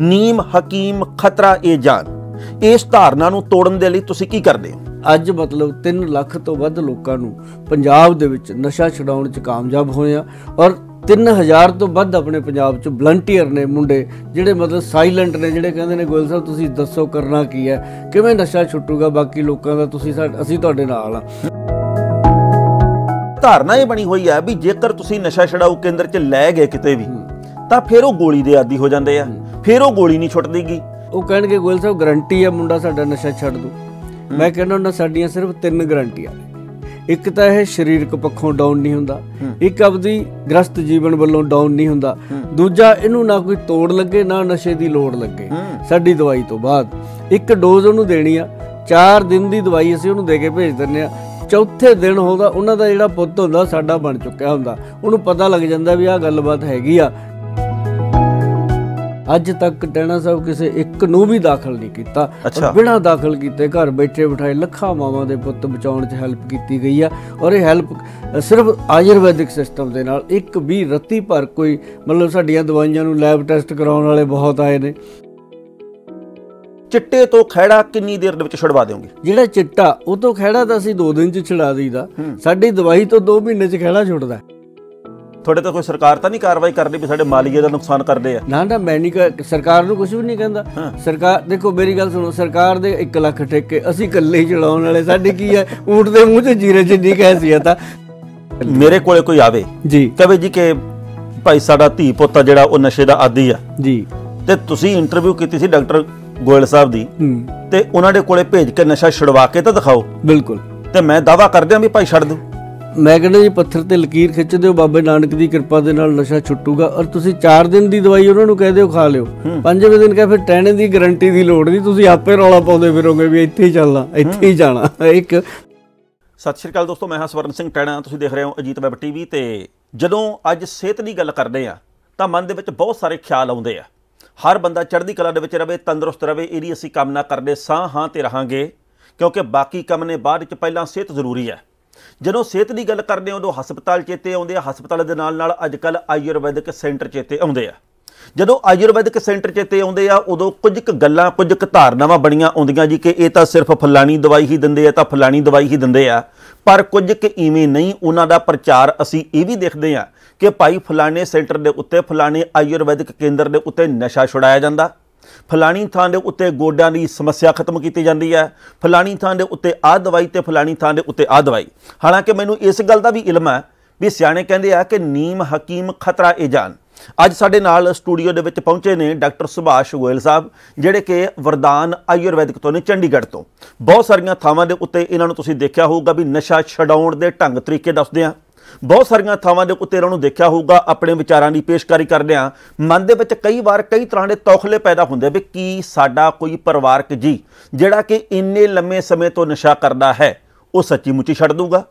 ਨੀਮ ਹਕੀਮ ਖਤਰਾ ਇਹ ਜਾਨ ਇਸ ਧਾਰਨਾ ਨੂੰ ਤੋੜਨ ਦੇ ਲਈ ਤੁਸੀਂ ਕੀ ਕਰਦੇ ਹੋ ਅੱਜ ਮਤਲਬ 3 ਲੱਖ ਤੋਂ ਵੱਧ ਲੋਕਾਂ ਨੂੰ ਪੰਜਾਬ ਦੇ ਵਿੱਚ ਨਸ਼ਾ ਛਡਾਉਣ 'ਚ ਕਾਮਯਾਬ ਹੋਏ ਆ ਔਰ 3000 ਤੋਂ ਵੱਧ ਆਪਣੇ ਪੰਜਾਬ 'ਚ ਵਲੰਟੀਅਰ ਨੇ ਮੁੰਡੇ ਜਿਹੜੇ ਮਤਲਬ ਸਾਇਲੈਂਟ ਨੇ ਜਿਹੜੇ ਕਹਿੰਦੇ ਨੇ ਗੋਇਲ ਸਾਹਿਬ ਤੁਸੀਂ ਦੱਸੋ ਕਰਨਾ ਕੀ ਹੈ ਕਿਵੇਂ ਨਸ਼ਾ ਛੁੱਟੂਗਾ ਬਾਕੀ ਲੋਕਾਂ ਦਾ ਤੁਸੀਂ ਅਸੀਂ ਤੁਹਾਡੇ ਨਾਲ ਆ ਧਾਰਨਾ ਇਹ ਬਣੀ ਹੋਈ ਹੈ ਵੀ ਜੇਕਰ ਤੁਸੀਂ ਨਸ਼ਾ ਛਡਾਊ ਕੇਂਦਰ 'ਚ ਲੈ ਗਏ ਕਿਤੇ ਵੀ ਤਾਂ ਫਿਰ ਉਹ ਗੋਲੀ ਦੇ ਆਦੀ ਹੋ ਜਾਂਦੇ ਆ ਫਿਰ ਉਹ ਗੋਲੀ ਨਹੀਂ ਛੁੱਟਦੀਗੀ ਉਹ ਕਹਿਣਗੇ ਗੋਇਲ ਸਾਹਿਬ ਗਰੰਟੀ ਆ ਮੁੰਡਾ ਸਾਡਾ ਨਸ਼ਾ ਛੱਡ ਦੂ ਮੈਂ ਕਹਿੰਦਾ ਉਹਨਾਂ ਸਾਡੀਆਂ ਸਿਰਫ ਤਿੰਨ ਗਰੰਟੀਆਂ ਇੱਕ ਤਾਂ ਇਹ ਸਰੀਰਕ ਪੱਖੋਂ ਡਾਊਨ ਨਹੀਂ ਹੁੰਦਾ ਇੱਕ ਆਪਦੀ ਗ੍ਰਸਤ ਜੀਵਨ ਵੱਲੋਂ ਡਾਊਨ ਨਹੀਂ ਹੁੰਦਾ ਦੂਜਾ ਇਹਨੂੰ ਨਾ ਕੋਈ ਤੋੜ ਲੱਗੇ ਨਾ ਨਸ਼ੇ ਦੀ ਲੋੜ ਲੱਗੇ ਸਾਡੀ ਦਵਾਈ ਤੋਂ ਬਾਅਦ ਇੱਕ ਡੋਜ਼ ਉਹਨੂੰ ਦੇਣੀ ਆ 4 ਦਿਨ ਦੀ ਦਵਾਈ ਅਸੀਂ ਉਹਨੂੰ ਦੇ ਕੇ ਭੇਜ ਦਿੰਨੇ ਆ ਚੌਥੇ ਦਿਨ ਹੋਦਾ ਉਹਨਾਂ ਦਾ ਜਿਹੜਾ ਪੁੱਤ ਹੁੰਦਾ ਸਾਡਾ ਬਣ ਚੁੱਕਿਆ ਹੁੰਦਾ ਉਹਨੂੰ ਪਤਾ ਲੱਗ ਜਾਂਦਾ ਵੀ ਆਹ ਗੱਲਬਾਤ ਹੈਗੀ ਆ ਅੱਜ ਤੱਕ ਟੈਣਾ ਸਾਹਿਬ ਕਿਸੇ ਇੱਕ ਨੂੰ ਵੀ ਦਾਖਲ ਨਹੀਂ ਕੀਤਾ ਬਿਨਾਂ ਦਾਖਲ ਕੀਤੇ ਘਰ ਬੈਠੇ ਬਿਠਾਏ ਲੱਖਾਂ ਮਾਵਾਂ ਦੇ ਪੁੱਤ ਬਚਾਉਣ 'ਚ ਹੈਲਪ ਕੀਤੀ ਗਈ ਆ ਔਰ ਇਹ ਹੈਲਪ ਸਿਰਫ ਆਯੁਰਵੈਦਿਕ ਸਿਸਟਮ ਦੇ ਨਾਲ ਇੱਕ ਵੀ ਰਤੀ ਭਰ ਕੋਈ ਮਤਲਬ ਸਾਡੀਆਂ ਦਵਾਈਆਂ ਨੂੰ ਲੈਬ ਟੈਸਟ ਕਰਾਉਣ ਵਾਲੇ ਬਹੁਤ ਆਏ ਨੇ ਚਿੱਟੇ ਤੋਂ ਖਹਿੜਾ ਕਿੰਨੀ ਦੇਰ ਦੇ ਵਿੱਚ ਛੁਡਵਾ ਦੇਵੋਗੇ ਜਿਹੜਾ ਚਿੱਟਾ ਉਹ ਤੋਂ ਖਹਿੜਾ ਤਾਂ ਅਸੀਂ 2 ਦਿਨ 'ਚ ਛੁਡਾ ਦਈਦਾ ਸਾਡੀ ਦਵਾਈ ਤੋਂ 2 ਮਹੀਨੇ 'ਚ ਖਹਿੜਾ ਛੁੱਟਦਾ ਤੁਹਾਡੇ ਤਾਂ ਕੋਈ ਸਰਕਾਰ ਤਾਂ ਨਹੀਂ ਕਾਰਵਾਈ ਕਰਦੀ ਵੀ ਸਾਡੇ ਮਾਲੀਏ ਦਾ ਨੁਕਸਾਨ ਕਰਦੇ ਆ ਨਾ ਨਾ ਮੈਂ ਨਹੀਂ ਸਰਕਾਰ ਨੂੰ ਕੁਝ ਵੀ ਨਹੀਂ ਕਹਿੰਦਾ ਸਰਕਾਰ ਦੇਖੋ ਮੇਰੀ ਗੱਲ ਸੁਣੋ ਸਰਕਾਰ ਦੇ 1 ਲੱਖ ਠੇਕੇ ਅਸੀਂ ਇਕੱਲੇ ਹੀ ਚਲਾਉਣ ਵਾਲੇ ਸਾਡੇ ਕੀ ਹੈ ਊਂਟ ਦੇ ਮੂੰਹ 'ਚ ਜੀਰੇ ਜਿੰਨੀ ਕੈਸੀਅਤ ਆ ਮੇਰੇ ਕੋਲੇ ਕੋਈ ਆਵੇ ਜੀ ਕਹੇ ਜੀ ਕਿ ਭਾਈ ਸਾਡਾ ਧੀ ਪੁੱਤ ਜਿਹੜਾ ਉਹ ਨਸ਼ੇ ਦਾ ਆਦੀ ਆ ਜੀ ਤੇ ਤੁਸੀਂ ਇੰਟਰਵਿਊ ਕੀਤੀ ਸੀ ਡਾਕਟਰ ਗੋਇਲ ਸਾਹਿਬ ਦੀ ਤੇ ਉਹਨਾਂ ਦੇ ਕੋਲੇ ਭੇਜ ਕੇ ਨਸ਼ਾ ਛੁਡਵਾ ਕੇ ਤਾਂ ਦਿਖਾਓ ਬਿਲਕੁਲ ਤੇ ਮੈਂ ਦਾਵਾ ਕਰਦਿਆਂ ਵੀ ਭਾਈ ਛੱਡ ਦੂ ਮੈਗਨੇਟ ਦੇ ਪੱਥਰ ਤੇ ਲਕੀਰ ਖਿੱਚ ਦਿਓ ਬਾਬੇ ਨਾਨਕ ਦੀ ਕਿਰਪਾ ਦੇ ਨਾਲ ਨਸ਼ਾ ਛੁੱਟੂਗਾ ਔਰ ਤੁਸੀਂ 4 ਦਿਨ ਦੀ ਦਵਾਈ ਉਹਨਾਂ ਨੂੰ ਕਹਿ ਦਿਓ ਖਾ ਲਿਓ ਪੰਜਵੇਂ ਦਿਨ ਕਹੇ ਫਿਰ ਟੈਣੇ ਦੀ ਗਾਰੰਟੀ ਦੀ ਲੋੜ ਨਹੀਂ ਤੁਸੀਂ ਆਪੇ ਰੌਲਾ ਪਾਉਂਦੇ ਫਿਰੋਗੇ ਵੀ ਇੱਥੇ ਹੀ ਚੱਲਣਾ ਇੱਥੇ ਹੀ ਜਾਣਾ ਇੱਕ ਸਤਿ ਸ਼੍ਰੀ ਅਕਾਲ ਦੋਸਤੋ ਮੈਂ ਹਾਂ ਸਵਰਨ ਸਿੰਘ ਟੈਣਾ ਤੁਸੀਂ ਦੇਖ ਰਹੇ ਹੋ ਅਜੀਤ ਵੈਬ ਟੀਵੀ ਤੇ ਜਦੋਂ ਅੱਜ ਸਿਹਤ ਦੀ ਗੱਲ ਕਰਦੇ ਆ ਤਾਂ ਮਨ ਦੇ ਵਿੱਚ ਬਹੁਤ ਸਾਰੇ ਖਿਆਲ ਆਉਂਦੇ ਆ ਹਰ ਬੰਦਾ ਚੜ੍ਹਦੀ ਕਲਾ ਦੇ ਵਿੱਚ ਰਵੇ ਤੰਦਰੁਸਤ ਰਵੇ ਇਹਦੀ ਅਸੀਂ ਕਾਮਨਾ ਕਰਦੇ ਸਾਂ ਹਾਂ ਤੇ ਰਹਾਂਗੇ ਕਿਉਂਕਿ ਬਾਕੀ ਕੰਮ ਨੇ ਬਾਅਦ ਵਿੱਚ ਪਹਿਲਾਂ ਸਿਹਤ ਜ਼ਰੂਰੀ ਹੈ ਜਦੋਂ ਸਿਹਤ ਦੀ ਗੱਲ ਕਰਦੇ ਹਾਂ ਉਦੋਂ ਹਸਪਤਾਲ ਚੇਤੇ ਆਉਂਦੇ ਆ ਹਸਪਤਾਲ ਦੇ ਨਾਲ ਨਾਲ ਅੱਜ ਕੱਲ ਆਯੁਰਵੈਦਿਕ ਸੈਂਟਰ ਚੇਤੇ ਆਉਂਦੇ ਆ ਜਦੋਂ ਆਯੁਰਵੈਦਿਕ ਸੈਂਟਰ ਚੇਤੇ ਆਉਂਦੇ ਆ ਉਦੋਂ ਕੁਝ ਕੁ ਗੱਲਾਂ ਕੁਝ ਕੁ ਧਾਰਨਾਵਾਂ ਬਣੀਆਂ ਆਉਂਦੀਆਂ ਜੀ ਕਿ ਇਹ ਤਾਂ ਸਿਰਫ ਫਲਾਣੀ ਦਵਾਈ ਹੀ ਦਿੰਦੇ ਆ ਤਾਂ ਫਲਾਣੀ ਦਵਾਈ ਹੀ ਦਿੰਦੇ ਆ ਪਰ ਕੁਝ ਕੁ ਇਵੇਂ ਨਹੀਂ ਉਹਨਾਂ ਦਾ ਪ੍ਰਚਾਰ ਅਸੀਂ ਇਹ ਵੀ ਦੇਖਦੇ ਆ ਕਿ ਭਾਈ ਫਲਾਣੇ ਸੈਂਟਰ ਦੇ ਉੱਤੇ ਫਲਾਣੇ ਆਯੁਰਵੈਦਿਕ ਕੇਂਦਰ ਦੇ ਉੱਤੇ ਨਸ਼ਾ ਛੁਡਾਇਆ ਜਾਂਦਾ ਫਲਾਣੀ ਥਾਂ ਦੇ ਉੱਤੇ ਗੋਡਾਂ ਦੀ ਸਮੱਸਿਆ ਖਤਮ ਕੀਤੀ ਜਾਂਦੀ ਹੈ ਫਲਾਣੀ ਥਾਂ ਦੇ ਉੱਤੇ ਆ ਦਵਾਈ ਤੇ ਫਲਾਣੀ ਥਾਂ ਦੇ ਉੱਤੇ ਆ ਦਵਾਈ ਹਾਲਾਂਕਿ ਮੈਨੂੰ ਇਸ ਗੱਲ ਦਾ ਵੀ ਇਲਮ ਹੈ ਵੀ ਸਿਆਣੇ ਕਹਿੰਦੇ ਆ ਕਿ ਨੀਮ ਹਕੀਮ ਖਤਰਾ ਜਾਨ ਅੱਜ ਸਾਡੇ ਨਾਲ ਸਟੂਡੀਓ ਦੇ ਵਿੱਚ ਪਹੁੰਚੇ ਨੇ ਡਾਕਟਰ ਸੁਭਾਸ਼ ਗੋਇਲ ਸਾਹਿਬ ਜਿਹੜੇ ਕਿ ਵਰਦਾਨ ਆਯੁਰਵੈਦਿਕ ਤੋਂ ਨੇ ਚੰਡੀਗੜ੍ਹ ਤੋਂ ਬਹੁਤ ਸਾਰੀਆਂ ਥਾਵਾਂ ਦੇ ਉੱਤੇ ਇਹਨਾਂ ਨੂੰ ਤੁਸੀਂ ਦੇਖਿਆ ਹੋਊਗਾ ਵੀ ਨਸ਼ਾ ਛਡਾਉਣ ਦੇ ਢੰਗ ਤਰੀਕੇ ਦੱਸਦੇ ਆ ਬਹੁਤ ਸਾਰੀਆਂ ਥਾਵਾਂ ਦੇ ਉੱਤੇ ਇਹਨਾਂ ਨੂੰ ਦੇਖਿਆ ਹੋਊਗਾ ਆਪਣੇ ਵਿਚਾਰਾਂ ਦੀ ਪੇਸ਼ਕਾਰੀ ਕਰਦੇ ਆ ਮਨ ਦੇ ਵਿੱਚ ਕਈ ਵਾਰ ਕਈ ਤਰ੍ਹਾਂ ਦੇ ਤੌਖਲੇ ਪੈਦਾ ਹੁੰਦੇ ਵੀ ਕੀ ਸਾਡਾ ਕੋਈ ਪਰਿਵਾਰਕ ਜੀ ਜਿਹੜਾ ਕਿ ਇੰਨੇ ਲੰਮੇ ਸਮੇਂ ਤੋਂ ਨਸ਼ਾ ਕਰਦਾ ਹੈ ਉਹ ਸੱਚੀ ਮੁੱਚੀ ਛੱਡ ਦੂਗਾ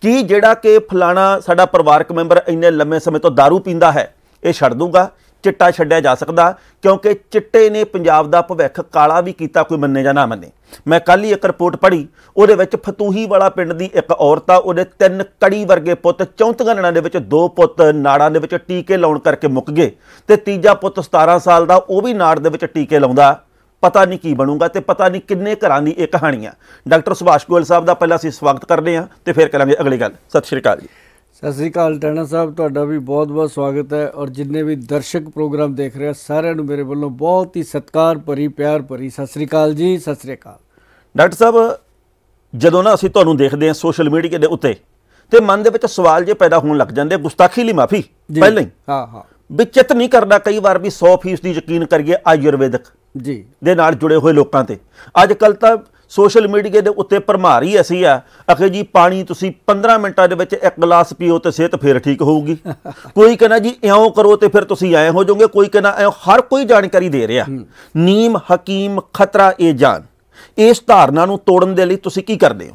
ਕੀ ਜਿਹੜਾ ਕਿ ਫਲਾਣਾ ਸਾਡਾ ਪਰਿਵਾਰਕ ਮੈਂਬਰ ਇੰਨੇ ਲੰਮੇ ਸਮੇਂ ਤੋਂ दारू ਪੀਂਦਾ ਹੈ ਇਹ ਛੱਡ ਦੂਗਾ ਚਿੱਟਾ ਛੱਡਿਆ ਜਾ ਸਕਦਾ ਕਿਉਂਕਿ ਚਿੱਟੇ ਨੇ ਪੰਜਾਬ ਦਾ ਭਵਿੱਖ ਕਾਲਾ ਵੀ ਕੀਤਾ ਕੋਈ ਮੰਨੇ ਜਾਂ ਨਾ ਮੰਨੇ ਮੈਂ ਕੱਲ ਹੀ ਇੱਕ ਰਿਪੋਰਟ ਪੜ੍ਹੀ ਉਹਦੇ ਵਿੱਚ ਫਤੂਹੀ ਵਾਲਾ ਪਿੰਡ ਦੀ ਇੱਕ ਔਰਤਾ ਉਹਦੇ ਤਿੰਨ ਕੜੀ ਵਰਗੇ ਪੁੱਤ ਚੌਂਤ ਨਣਾ ਦੇ ਵਿੱਚ ਦੋ ਪੁੱਤ ਨਾੜਾਂ ਦੇ ਵਿੱਚ ਟੀਕੇ ਲਾਉਣ ਕਰਕੇ ਮੁੱਕ ਗਏ ਤੇ ਤੀਜਾ ਪੁੱਤ 17 ਸਾਲ ਦਾ ਉਹ ਵੀ ਨਾੜ ਦੇ ਵਿੱਚ ਟੀਕੇ ਲਾਉਂਦਾ ਪਤਾ ਨਹੀਂ ਕੀ ਬਣੂਗਾ ਤੇ ਪਤਾ ਨਹੀਂ ਕਿੰਨੇ ਘਰਾਂ ਦੀ ਇਹ ਕਹਾਣੀ ਆ ਡਾਕਟਰ ਸੁਭਾਸ਼ ਗੋਇਲ ਸਾਹਿਬ ਦਾ ਪਹਿਲਾਂ ਅਸੀਂ ਸਵਾਗਤ ਕਰਦੇ ਆ ਤੇ ਫਿਰ ਕਰਾਂਗੇ ਅਗਲੀ ਗੱਲ ਸਤਿ ਸ਼੍ਰੀ ਅਕਾਲ ਜੀ ਸਤਿ ਸ੍ਰੀ ਅਕਾਲ ਟੈਨਾ ਸਾਹਿਬ ਤੁਹਾਡਾ ਵੀ ਬਹੁਤ-ਬਹੁਤ ਸਵਾਗਤ ਹੈ ਔਰ ਜਿੰਨੇ ਵੀ ਦਰਸ਼ਕ ਪ੍ਰੋਗਰਾਮ ਦੇਖ ਰਹੇ ਆ ਸਾਰਿਆਂ ਨੂੰ ਮੇਰੇ ਵੱਲੋਂ ਬਹੁਤ ਹੀ ਸਤਿਕਾਰ ਭਰੀ ਪਿਆਰ ਭਰੀ ਸਤਿ ਸ੍ਰੀ ਅਕਾਲ ਜੀ ਸਤਿ ਸ੍ਰੀ ਅਕਾਲ ਡਾਕਟਰ ਸਾਹਿਬ ਜਦੋਂ ਨਾ ਅਸੀਂ ਤੁਹਾਨੂੰ ਦੇਖਦੇ ਹਾਂ ਸੋਸ਼ਲ ਮੀਡੀਆ ਦੇ ਉੱਤੇ ਤੇ ਮਨ ਦੇ ਵਿੱਚ ਸਵਾਲ ਜੇ ਪੈਦਾ ਹੋਣ ਲੱਗ ਜਾਂਦੇ ਗੁਸਤਾਖੀ ਲਈ ਮਾਫੀ ਪਹਿਲਾਂ ਹੀ ਹਾਂ ਹਾਂ ਵੀ ਚਿਤ ਨਹੀਂ ਕਰਦਾ ਕਈ ਵਾਰ ਵੀ 100% ਦੀ ਯਕੀਨ ਕਰੀਏ ਆਯੁਰਵੇਦਿਕ ਜੀ ਦੇ ਨਾਲ ਜੁੜੇ ਹੋਏ ਲੋਕਾਂ ਤੇ ਅੱਜ ਕੱਲ ਤਾਂ ਸੋਸ਼ਲ ਮੀਡੀਆ ਦੇ ਉੱਤੇ ਪਰਮਾਰੀ ਅਸੀਂ ਆ ਅਖੇ ਜੀ ਪਾਣੀ ਤੁਸੀਂ 15 ਮਿੰਟਾਂ ਦੇ ਵਿੱਚ ਇੱਕ ਗਲਾਸ ਪੀਓ ਤੇ ਸਿਹਤ ਫੇਰ ਠੀਕ ਹੋਊਗੀ ਕੋਈ ਕਹਿੰਦਾ ਜੀ ਇਉਂ ਕਰੋ ਤੇ ਫਿਰ ਤੁਸੀਂ ਐ ਹੋ ਜਾਓਗੇ ਕੋਈ ਕਹਿੰਦਾ ਐ ਹਰ ਕੋਈ ਜਾਣਕਾਰੀ ਦੇ ਰਿਹਾ ਨੀਮ ਹਕੀਮ ਖਤਰਾ ਇਹ ਜਾਨ ਇਸ ਧਾਰਨਾ ਨੂੰ ਤੋੜਨ ਦੇ ਲਈ ਤੁਸੀਂ ਕੀ ਕਰਦੇ ਹੋ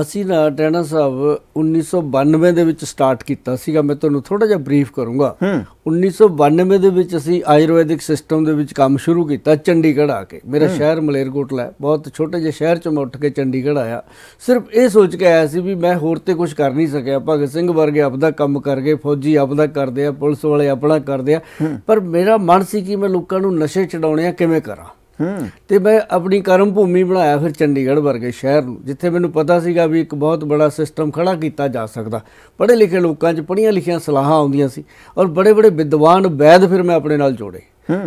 ਅਸੀਂ ਨਾ ਟੈਣਾ ਸਾਹਿਬ 1992 ਦੇ ਵਿੱਚ ਸਟਾਰਟ ਕੀਤਾ ਸੀਗਾ ਮੈਂ ਤੁਹਾਨੂੰ ਥੋੜਾ ਜਿਹਾ ਬਰੀਫ ਕਰੂੰਗਾ 1992 ਦੇ ਵਿੱਚ ਅਸੀਂ ਆਯੁਰਵੈਦਿਕ ਸਿਸਟਮ ਦੇ ਵਿੱਚ ਕੰਮ ਸ਼ੁਰੂ ਕੀਤਾ ਚੰਡੀਗੜ੍ਹ ਆ ਕੇ ਮੇਰਾ ਸ਼ਹਿਰ ਮਲੇਰਕੋਟਲਾ ਬਹੁਤ ਛੋਟੇ ਜਿਹੇ ਸ਼ਹਿਰ ਚੋਂ ਮੈਂ ਉੱਠ ਕੇ ਚੰਡੀਗੜ੍ਹ ਆਇਆ ਸਿਰਫ ਇਹ ਸੋਚ ਕੇ ਆਇਆ ਸੀ ਵੀ ਮੈਂ ਹੋਰ ਤੇ ਕੁਝ ਕਰ ਨਹੀਂ ਸਕਿਆ ਭਗਤ ਸਿੰਘ ਵਰਗੇ ਆਪਦਾ ਕੰਮ ਕਰਕੇ ਫੌਜੀ ਆਪਦਾ ਕਰਦੇ ਆ ਪੁਲਿਸ ਵਾਲੇ ਆਪਣਾ ਕਰਦੇ ਆ ਪਰ ਮੇਰਾ ਮਨ ਸੀ ਕਿ ਮੈਂ ਲੋਕਾਂ ਨੂੰ ਨਸ਼ੇ ਚੜਾਉਣੇ ਆ ਕਿਵੇਂ ਕਰਾਂ ਤੇ ਮੈਂ ਆਪਣੀ ਕਰਮ ਭੂਮੀ ਬਣਾਇਆ ਫਿਰ ਚੰਡੀਗੜ੍ਹ ਵਰਗੇ ਸ਼ਹਿਰ ਨੂੰ ਜਿੱਥੇ ਮੈਨੂੰ ਪਤਾ ਸੀਗਾ ਵੀ ਇੱਕ ਬਹੁਤ ਬੜਾ ਸਿਸਟਮ ਖੜਾ ਕੀਤਾ ਜਾ ਸਕਦਾ ਪੜ੍ਹੇ ਲਿਖੇ ਲੋਕਾਂ 'ਚ ਪੜੀਆਂ ਲਿਖੀਆਂ ਸਲਾਹਾਂ ਆਉਂਦੀਆਂ ਸੀ ਔਰ ਬੜੇ ਬੜੇ ਵਿਦਵਾਨ ਵੈਦ ਫਿਰ ਮੈਂ ਆਪਣੇ ਨਾਲ ਜੋੜੇ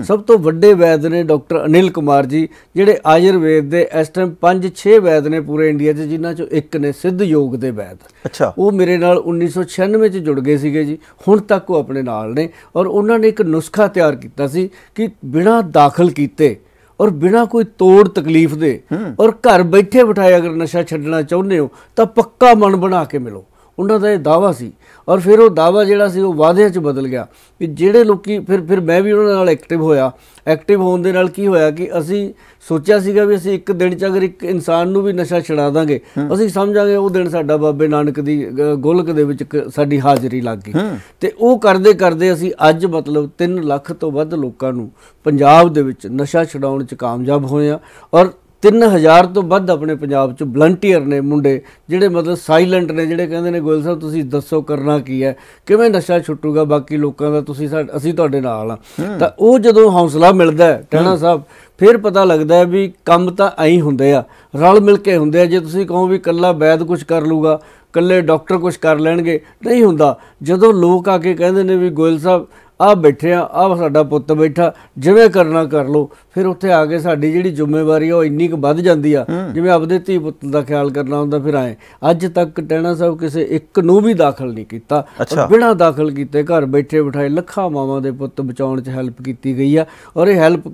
ਸਭ ਤੋਂ ਵੱਡੇ ਵੈਦ ਨੇ ਡਾਕਟਰ ਅਨਿਲ ਕੁਮਾਰ ਜੀ ਜਿਹੜੇ ਆਯੁਰਵੇਦ ਦੇ ਇਸ ਟਾਈਮ 5-6 ਵੈਦ ਨੇ ਪੂਰੇ ਇੰਡੀਆ 'ਚ ਜਿਨ੍ਹਾਂ 'ਚੋਂ ਇੱਕ ਨੇ ਸਿੱਧ ਯੋਗ ਦੇ ਵੈਦ ਅੱਛਾ ਉਹ ਮੇਰੇ ਨਾਲ 1996 'ਚ ਜੁੜ ਗਏ ਸੀਗੇ ਜੀ ਹੁਣ ਤੱਕ ਉਹ ਆਪਣੇ ਨਾਲ ਨੇ ਔਰ ਉਹਨਾਂ ਨੇ ਇੱਕ ਨੁਸਖਾ ਤਿਆਰ ਕੀਤਾ ਸੀ ਕਿ ਬਿਨਾਂ ਦਾਖਲ ਕੀਤੇ ਔਰ ਬਿਨਾ ਕੋਈ ਤੋੜ ਤਕਲੀਫ ਦੇ ਔਰ ਘਰ ਬੈਠੇ ਬਿਠਾਏ ਅਗਰ ਨਸ਼ਾ ਛੱਡਣਾ ਚਾਹੁੰਦੇ ਹੋ ਤਾਂ ਪੱਕਾ ਮਨ ਬਣਾ ਕੇ ਮਿਲੋ ਉਹਨਾਂ ਦਾ ਇਹ ਦਾਵਾ ਸੀ ਔਰ ਫਿਰ ਉਹ ਦਾਵਾ ਜਿਹੜਾ ਸੀ ਉਹ ਵਾਅਦਿਆਂ 'ਚ ਬਦਲ ਗਿਆ ਕਿ ਜਿਹੜੇ ਲੋਕੀ ਫਿਰ ਫਿਰ ਮੈਂ ਵੀ ਉਹਨਾਂ ਨਾਲ ਐਕਟਿਵ ਹੋਇਆ ਐਕਟਿਵ ਹੋਣ ਦੇ ਨਾਲ ਕੀ ਹੋਇਆ ਕਿ ਅਸੀਂ ਸੋਚਿਆ ਸੀਗਾ ਵੀ ਅਸੀਂ ਇੱਕ ਦਿਨ 'ਚ ਅਗਰ ਇੱਕ ਇਨਸਾਨ ਨੂੰ ਵੀ ਨਸ਼ਾ ਛਡਾ ਦਾਂਗੇ ਅਸੀਂ ਸਮਝਾਂਗੇ ਉਹ ਦਿਨ ਸਾਡਾ ਬਾਬੇ ਨਾਨਕ ਦੀ ਗੋਲਕ ਦੇ ਵਿੱਚ ਸਾਡੀ ਹਾਜ਼ਰੀ ਲੱਗ ਗਈ ਤੇ ਉਹ ਕਰਦੇ ਕਰਦੇ ਅਸੀਂ ਅੱਜ ਮਤਲਬ 3 ਲੱਖ ਤੋਂ ਵੱਧ ਲੋਕਾਂ ਨੂੰ ਪੰਜਾਬ ਦੇ ਵਿੱਚ ਨਸ਼ਾ ਛਡਾਉਣ 'ਚ ਕਾਮਯਾਬ ਹੋਏ ਆ ਔਰ 3000 ਤੋਂ ਵੱਧ ਆਪਣੇ ਪੰਜਾਬ 'ਚ ਵਲੰਟੀਅਰ ਨੇ ਮੁੰਡੇ ਜਿਹੜੇ ਮਤਲਬ ਸਾਇਲੈਂਟ ਨੇ ਜਿਹੜੇ ਕਹਿੰਦੇ ਨੇ ਗੋਇਲ ਸਾਹਿਬ ਤੁਸੀਂ ਦੱਸੋ ਕਰਨਾ ਕੀ ਹੈ ਕਿਵੇਂ ਨਸ਼ਾ ਛੁੱਟੂਗਾ ਬਾਕੀ ਲੋਕਾਂ ਦਾ ਤੁਸੀਂ ਅਸੀਂ ਤੁਹਾਡੇ ਨਾਲ ਆ ਤਾਂ ਉਹ ਜਦੋਂ ਹੌਸਲਾ ਮਿਲਦਾ ਟਹਿਣਾ ਸਾਹਿਬ ਫਿਰ ਪਤਾ ਲੱਗਦਾ ਵੀ ਕੰਮ ਤਾਂ ਐਂ ਹੁੰਦੇ ਆ ਰਲ ਮਿਲ ਕੇ ਹੁੰਦੇ ਆ ਜੇ ਤੁਸੀਂ ਕਹੋ ਵੀ ਕੱਲਾ ਬੈਦ ਕੁਝ ਕਰ ਲੂਗਾ ਕੱਲੇ ਡਾਕਟਰ ਕੁਝ ਕਰ ਲੈਣਗੇ ਨਹੀਂ ਹੁੰਦਾ ਜਦੋਂ ਲੋਕ ਆ ਕੇ ਕਹਿੰਦੇ ਨੇ ਵੀ ਗੋਇਲ ਸਾਹਿਬ ਆ ਬੈਠਿਆ ਆ ਸਾਡਾ ਪੁੱਤ ਬੈਠਾ ਜਿਵੇਂ ਕਰਨਾ ਕਰ ਲੋ ਫਿਰ ਉੱਥੇ ਆ ਕੇ ਸਾਡੀ ਜਿਹੜੀ ਜ਼ਿੰਮੇਵਾਰੀ ਆ ਉਹ ਇੰਨੀ ਕੁ ਵੱਧ ਜਾਂਦੀ ਆ ਜਿਵੇਂ ਆਪਦੇ ਧੀ ਪੁੱਤ ਦਾ ਖਿਆਲ ਕਰਨਾ ਹੁੰਦਾ ਫਿਰ ਆਏ ਅੱਜ ਤੱਕ ਟੈਣਾ ਸਾਹਿਬ ਕਿਸੇ ਇੱਕ ਨੂੰ ਵੀ ਦਾਖਲ ਨਹੀਂ ਕੀਤਾ ਬਿਨਾਂ ਦਾਖਲ ਕੀਤੇ ਘਰ ਬੈਠੇ ਬਿਠਾਏ ਲੱਖਾਂ ਮਾਵਾਂ ਦੇ ਪੁੱਤ ਬਚਾਉਣ 'ਚ ਹੈਲਪ ਕੀਤੀ ਗਈ ਆ ਔਰ ਇਹ ਹੈਲਪ